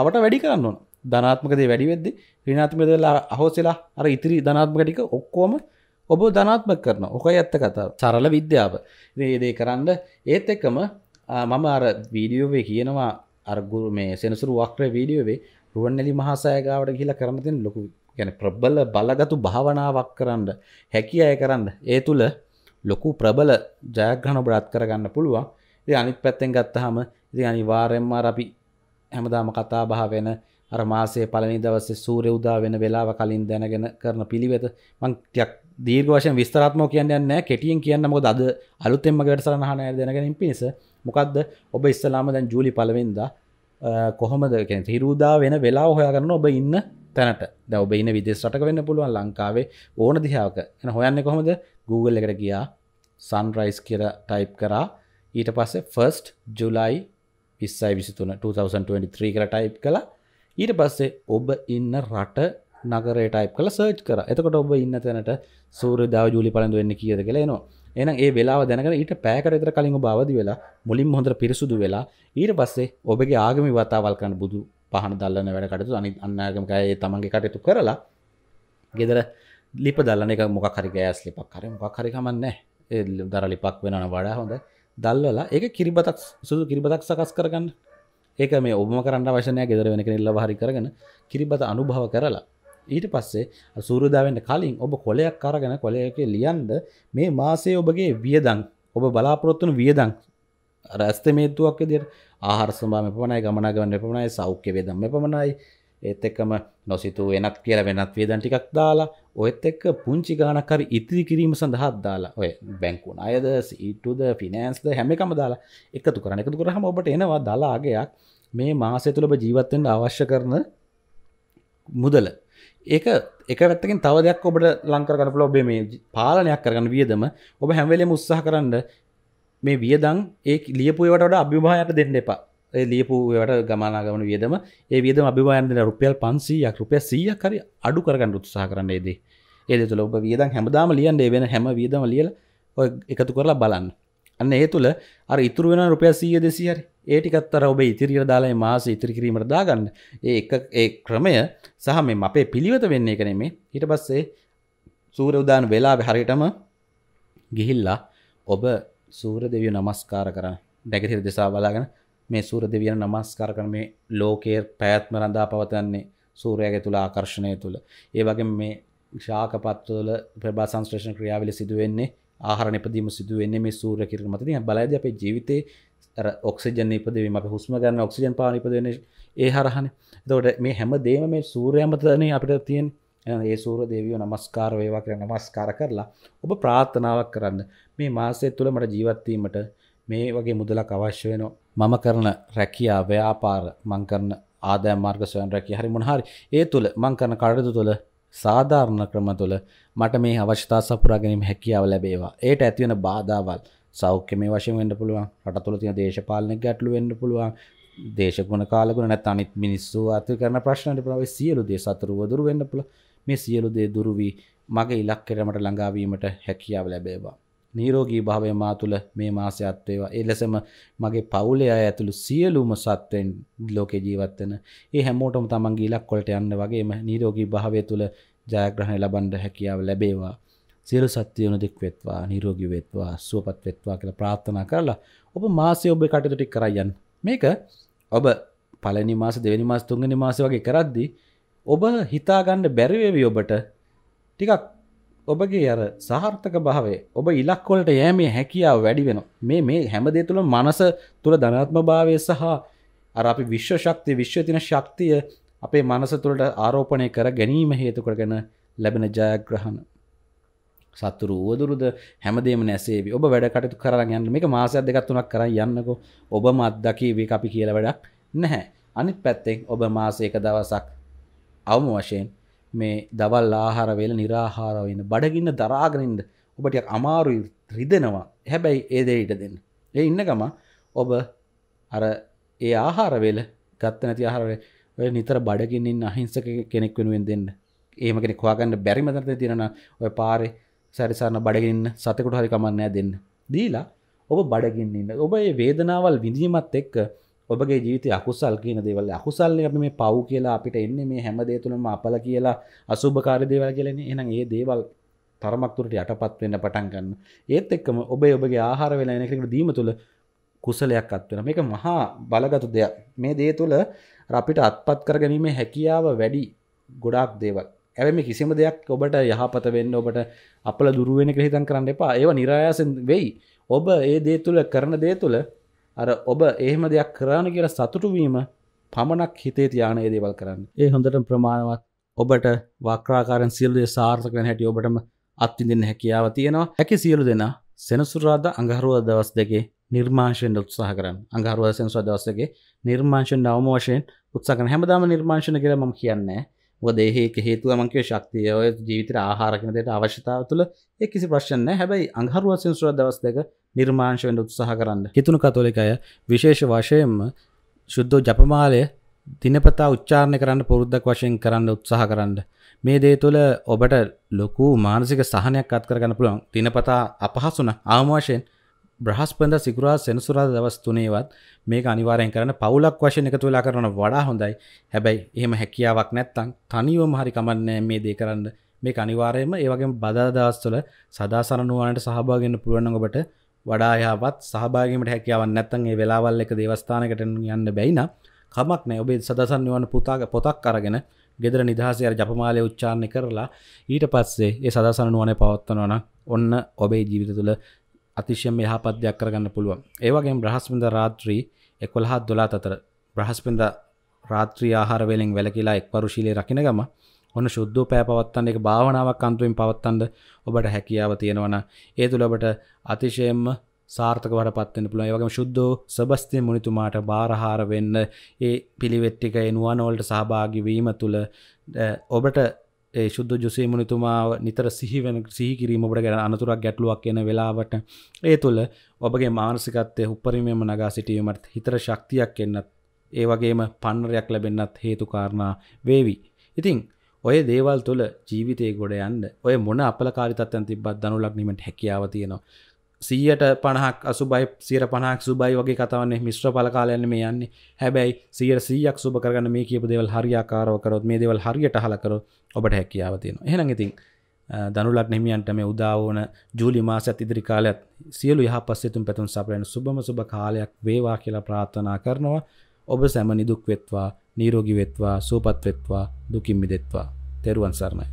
අවට වැඩි කරන්න ඕන ධනාත්මකදේ වැඩි වෙද්දි රිනාත්මදලා අහෝසෙලා අර ඉතිරි ධනාත්මකටික ඔක්කෝම ඔබ ධනාත්ම කරන ඕකයි ඇත්ත කතා සරල විද්‍යාව ඒදේ කරන්න ඒත් එකම මම අර වීඩියෝවේ කියනවා අර්ගුර මේ සෙනසුරු වක්්‍ර වීඩියෝවේ රුවන්නලි මහසයගාවට කියලා කරමතින් ලොකු ගැන ප්‍රබල බලගතු භාවනාවක් කරන්න හැකි අය කරන්න ඒ තුළ ලොකු ප්‍රබල ජයග්‍රහණ බ්‍රාත් කරගන්න පුළුවන් ඒ අනිත් පැත්තෙන් ගත්තහම ඉති අනිවාරෙන්ම අපි හැමදාම කතා බහ වෙන අර මාසේ පලනි දවසේ සූරය උදා වෙන වෙලාව කලින් දැනගෙන කරන පිළිවෙත මං ටිකක් දීර්ඝ වශයෙන් විස්තරාත්මකව කියන්න යන්නේ නැහැ කෙටියෙන් කියන්න මොකද අද අලුතෙන්ම වැඩසටහන අහන අය දැනගැනීම පිණිස මොකද්ද ඔබ ඉස්සලාම දැන් ජූලි පළවෙනිදා කොහොමද කියන්නේ තිරුදා වෙන වෙලාව හොයාගන්න ඔබ ඉන්න තැනට දැන් ඔබ ඉන්න විදේශ රටක වෙන්න පුළුවන් ලංකාවේ ඕන දිහාවක එන හොයන්නේ කොහොමද Google එකට ගියා sunrise කියලා type කරා ඊට පස්සේ 1st July 2023 2023 කියලා type කළා ඊට පස්සේ ඔබ ඉන්න රට නගරේ ටයිප් කළ සර්ච් කර එතකොට ඔබ ඉන්න තැනට සූරදාව ජූලි පලඳ වෙන්න කියද කියලා එනවා එනම් ඒ වෙලා දැනකට ඊට පෑකරතර කලින් බවදි වෙලා මුලින් හොඳර පිරිසුදු වෙලා ඊට පස්සේ ඔබගේ ආගමි වතාවල් කරන්න බුදු පහන දල්ලන්න වැඩකටතු අනි අන්නාගමකයේ තමන්ගේ කටයුතු කරලා ගෙදර ලිප දල්ලන එක මොක හරි ගෑස් ලිපක් කර මොක් හරිකමන්න දර ලිපක් වෙනන වඩා හොඳ දල්වලා ඒ කිරිබතක් සුදු කිරිබතක් සකස් කරගන්න ඒක මේ ඔබම කරන්න වශනය ගෙදර වෙන කෙනෙල්ල හරි කරගෙන කිරිබත අනුභව කරලා ඊට පස්සේ සූරුදාවෙන්ට කලින් ඔබ කොලයක් කරගෙන කොලයක ලියන්ද මේ මාසේ ඔබගේ වියදං ඔබ බලාපොරොත්තුන වියදං රැස්තමේතුවක් දෙර ආහාර සම්බාම එපමණයි ගමනාගන්න එපමණයි සෞඛ්‍ය වේදම් එපමණයි ඒත් එක්කම නොසිතු වෙනක් කියල වෙනත් වේදන් ටිකක් දාලා ඔයත් එක්ක පුංචි ගානකර ඉතිරි කිරීම සඳහත් දාලා ඔය බැංකුන් අයද සීටුද ෆිනෑන්ස්ද හැමකම දාලා එකතු කරන එකතු කරහම ඔබට එනවා දලාගයක් මේ මාසය තුළබ ජීවත්තෙන්ට අවශ්‍ය කරන මුදල ඒක එක වැත්තකින් තව දෙයක් ඔබට ලංකරගන පුල ඔබේ මේ පාලනයක් කරගන්න වියදම ඔබ හැමවෙලේ උත්සාහ කරන්න මේ වියදන් ඒ ලියපුයවට අභිභායට දෙන්න එපා ලියපු වැට ගමනාගමන වියදම ඒ වියදම අභිවායන්දන රුපියල් පන්සීයක් රුපිය සීයක් හරි අඩු කරගන්න උත්සාහ කරන්න ේදේ ඒද තුළ ඔබ වියදම් හැමදාම ලියන්ඩේ වෙන හැම වියදම ලියල ඔය එකතු කරලා බලන්න අන්න ඒ තුළ අර ඉතුර වෙන රුපිය සීය දෙසිහරි ඒටිකත්තර ඔබේ ඉතිරිර දාලයි මාස ඉතිරිකිරීමට දාගන්න ඒ ඒ ක්‍රමය සහ මෙ අපේ පිළිවත වෙන්නේ කනෙමේ හිට පස්සේ සූර උදාන වෙලා හරිටම ගිහිල්ලා ඔබ සූර දෙවිය නමස්කාර කරන්න දැකතිර දෙසා බලාගෙන මේ සූර දෙවියන් නමස්කාර කරන මේ ලෝකයේ පැවැත්ම රඳා පවතන්නේ සූර්යයාගේ තුල ආකර්ෂණය තුල. ඒ වගේම මේ ශාකපත්වල ප්‍රභා සංශ්ලේෂණ ක්‍රියාවලිය සිදු වෙන්නේ ආහාර නිපදීම සිදු වෙන්නේ මේ සූර්ය කිරණ මත. ඉතින් බලයිද අපේ ජීවිතේ අර ඔක්සිජන් නිපදවීම අපි හුස්ම ගන්න ඔක්සිජන් පාන නිපදවන්නේ ඒ හරහනේ. එතකොට මේ හැම දෙයක්ම මේ සූර්යයා මතනේ අපිට තියෙන්නේ. එහෙනම් ඒ සූර්ය දේවියෝ নমස්කාර වේවා කියලා নমස්කාර කරලා ඔබ ප්‍රාර්ථනාවක් කරන්න. මේ මාසය තුල මට ජීවත් වීමට මේ වගේ මුදලක් අවශ්‍ය වෙනවා. මම කරන රැකියා ව්‍යාපාර මං කරන ආදෑ මාර්ග සොයන් රැකිය හරි මොනහරි ඒ තුළ මං කරන කඩදු තුළ සාධාරණ ක්‍රම තුළ මට මේ අවශ්‍යතා සපුරා ගැනීම හැකියාව ලැබේවා. ඒට ඇතිවන බාධාවල් සෞඛ්‍ය මේ වශයෙන් වෙන්න පුළුවන්. රට තුළ තියෙන දේශපාලන ගැටලු වෙන්න පුළුවන්. දේශගුණ කාලගුණ නැත්නම් අනිත් මිනිස්සු අතු කරන ප්‍රශ්න වලට ප්‍රවේ සියලු දේ සතුරුව දුරු වෙන්න පුළුවන්. මේ සියලු දේ දුරු වී මගේ ඉලක්කයට මට ළඟා වීමට හැකියාව ලැබේවා. නීරෝගී භාවය මා තුළ මේ මාසයේ අත්වේවා. ඒ ලෙසම මගේ පවුලේ අය ඇතුළු සියලුම සත්වෙන් ලෝකේ ජීවත් වෙන. ඒ හැමෝටම තමන්ගේ ඉලක්ක වලට යන්න වගේම නීරෝගී භාවය තුළ ජයග්‍රහණ ලබන්න හැකියාව ලැබේවා. සියලු සත්‍යයන දෙක් වෙත්වා, නිරෝගී වෙත්වා, සුවපත් වෙත්වා කියලා ප්‍රාර්ථනා කරලා ඔබ මාසයේ ඔබේ කටයුතු ටික කරයන්. මේක ඔබ පළවෙනි මාස, දෙවෙනි මාස, තුන්වෙනි මාස වගේ කරද්දී ඔබ හිතාගන්න බැරි වෙවි ඔබට ටිකක් ඔබගේ අර සාර්ථක භාවේ ඔබ ඉලක්කොලට යෑමේ හැකියාව වැඩි වෙන මේ මේ හැමදේ තුළ මනස තුළ ධනත්ම භාවය සහ අර අපි විශ්ව ශක්තිය විශ්ව තින ශක්තිය අපේ මනස තුළට ආරෝපණය කර ගැනීම හේතු කරගෙන ලැබෙන ජයග්‍රහණ සතුරු වුවදුරුද හැමදේම නැසේවි ඔබ වැඩ කටතු කරන්න යන්න මේ මාසයක් දෙකක් තුනක් කරන්න යන්නකෝ ඔබ මත්දකිවේ අපි කියල වැඩක් නැහැ අනිත් පැත්තෙන් ඔබ මාසයක දවසක් අවම වශයෙන් මේ දවල් ආහාර වේල නිරාහාර වෙන්න බඩගින්න දරාගෙන ඉන්න ඔබට අමාරුයි රිදෙනවා හැබැයි ඒ දේ ඉඩ දෙන්න. ඒ ඉන්න ගම ඔබ අර ඒ ආහාර වේල ගත්ත නැති ආහාර ඔය නිතර බඩගින්න ඉන්න අහිංසක කෙනෙක් වෙනුවෙන් දෙන්න. එහෙම කෙනෙක් හොයාගන්න බැරි මතට තියෙනවා ඔය පාරේ සැරිසරන බඩගින්න සතෙකුට හරි කමක් නැහැ දෙන්න. දීලා ඔබ බඩගින්න ඉන්න. ඔබ මේ වේදනාවල් විඳීමත් එක්ක ඔබගේ ජීවිත අකුසල් කියන දේවල් අකුසල්ලය අපි මේ පව් කියලා අපිට එන්නේ මේ හැමදේ තුළම අපල කියලා අසුභකාර දේවල් කියලන එනම් ඒ දේවල් තරමක්තුරට යටපත් වෙන්න පටන් ගන්න ඒත් එක්කම ඔබේ ඔබගේ ආහාර වෙලා එනකට දීම තුළ කුසලයක් අත්වෙන මේක මහා බලගතු දෙයක් මේ දේ තුළ අපිට අත්පත් කරගැනීමේ හැකියාව වැඩි ගොඩාක් දේවල් ඇවම කිසිම දෙයක් ඔබට යහපත වෙන්න ඔබට අපල දුරුවෙන ක්‍රහිතන් කරන්න එපා ඒව නිරායාසෙන් වෙයි ඔබ ඒ දේ තුළ කරන දේ තුළ අර ඔබ එහෙම දෙයක් කරන්න කියලා සතුටුවීම පමණක් හිතේ තියාන ඒ දේවල් කරන්න ඒ හොඳට ප්‍රමාණවත් ඔබට වක්‍රාකාරන් සියල්ලේ සාර්ථක වෙන හැටි ඔබටම අත්විඳින්න හැකියාව තියෙනවා හැකි සියලු දෙනා සෙනසුරාදා අඟහරුව දවස් දෙකේ නිර්මාශයෙන් උත්සාහ කරන්න අඟහරුව සෙනසුරාදා දවස් දෙකේ නිර්මාශයෙන් නවම වශයෙන් උත්සාහ කරන හැමදාම නිර්මාශන කියලා මම කියන්නේ දේහෙක හේතුව මංකව ශක්තිය ඔය ජීවිතර ආහාරකනදයට අවශ්‍යතාව තුළ එ කිසි ප්‍රශ්න හැබයි අංහරුවසින් සුර දවස් දෙක නිර්මාංශවෙන්ට උත්සාහ කරන්න හිතුණු කතෝලිකය විශේෂ වශයෙන්ම ශුද්ධෝ ජපමාලය දිනපතා උච්චාරණය කරන්න පුරුද්ධක් වශයෙන් කරන්න උත්සාහ කරන්න මේ දේ තුළ ඔබට ලොකු මානසික සහනයක් අත්කරගන්න පුළුවන් දිනපතා අපහසුන ආමවශයෙන් බ්‍රහස්පද සිකුරා සෙනසුරා දවස් තුනේවත් මේක අනිවාරයෙන් කරන පවුලක් වශයෙන් එකතු වෙලා කරන වඩා හොඳයි හැබැයි එහෙම හැකියාවක් නැත්තං තනිවම හරි කමන්නේ මේ දේ කරන්න මේ අනිවාරයම ඒවගේ බදා දවස්වල සදාසරනුවානට සහභාගෙන්න්න පුළුවන් ඔබට වඩායාවත් සහභාගීමට හැකියාවන් නැත්තන් ඒ වෙලාවල් එක දේවස්ථානකට යන්න බැයින කමක් නෑ ඔබේ සදසන් වන පුතාග පොතක් අරගෙන ගෙදර නිදහසයට ජපමාලය උච්චාරණය කරලා ඊට පස්සේ ඒ සදසන නුවන පවත්වනවන ඔන්න ඔබේ ජීවිත තුළ අතිශයම යහපත් දෙයක් කරගන්න පුළුවන්. ඒ වගේම බ්‍රහස්පතින්දා රාත්‍රී 11 12 අතර බ්‍රහස්පතින්දා රාත්‍රී ආහාර වේලෙන් වැළකීලා එක්පරුශීලයේ රකින්න ගම ඔන්න සුද්ධෝ පෑ පවත්තන්න එක භාවනාවක් අන්තුවෙන් පවත්තන්න ඔබට හැකියාව තියෙනවා නම් ඒ තුල ඔබට අතිශයම සාර්ථක වඩපත් වෙන්න පුළුවන්. ඒ වගේම සුද්ධෝ සබස්ති මුනිතුමාට බාරහාර වෙන්න ඒ පිළිවෙත් ටික ඒ නුවණ වලට සහභාගී වීම තුල ඔබට ඒ ශුද්ධ ජුසේමනිතුමාව නිතර සිහිවෙන සිහිකිරීම ඔබට ගැන අනතුරක් ගැටලුවක් කියන වෙලාවට ඒ තුළ ඔබගේ මානසිකත්වය උපරිමයම නගා සිටීමට හිතර ශක්තියක් එන්නත් ඒ වගේම පන්නරයක් ලැබෙන්නත් හේතුකාරණා වේවි. ඉතිං ඔය දේවල් තුළ ජීවිතය ගොඩ යන්න ඔය මොන අපලකාරිතත්යන් තිබත් දනුලක් නීමට හැකියාව තියෙනවා. සීයට පණහක් අසුබයි සිර පණක් සුබයි වගේ කතවන්නේ මිශ්‍ර පලකාලයන්න මේ යන්නේ හැබැයි සියර සීයක් සුබ කරගන්න මේ කියපු දෙවල් හරියාකාරවකරොත් මේ දෙවල් හරියට හලකර ඔබට හැකියාව තියෙන එහෙන ඉතින් දනුලක් නෙමියන්ට මේ උදාවන ජූලි මාසත් ඉදිරි කාලයත් සියලු යහපස්සෙතුම් පැතුම් සපලන සුබම සුබ කාලයක් වේවා කියලා ප්‍රාර්ථනා කරනවා ඔබ සැම නිදුක් වෙත්වා නීරෝගි වෙත්වා සූපත් වෙත්වා දුකින් මිදෙත්වා තෙරුවන් සරණයි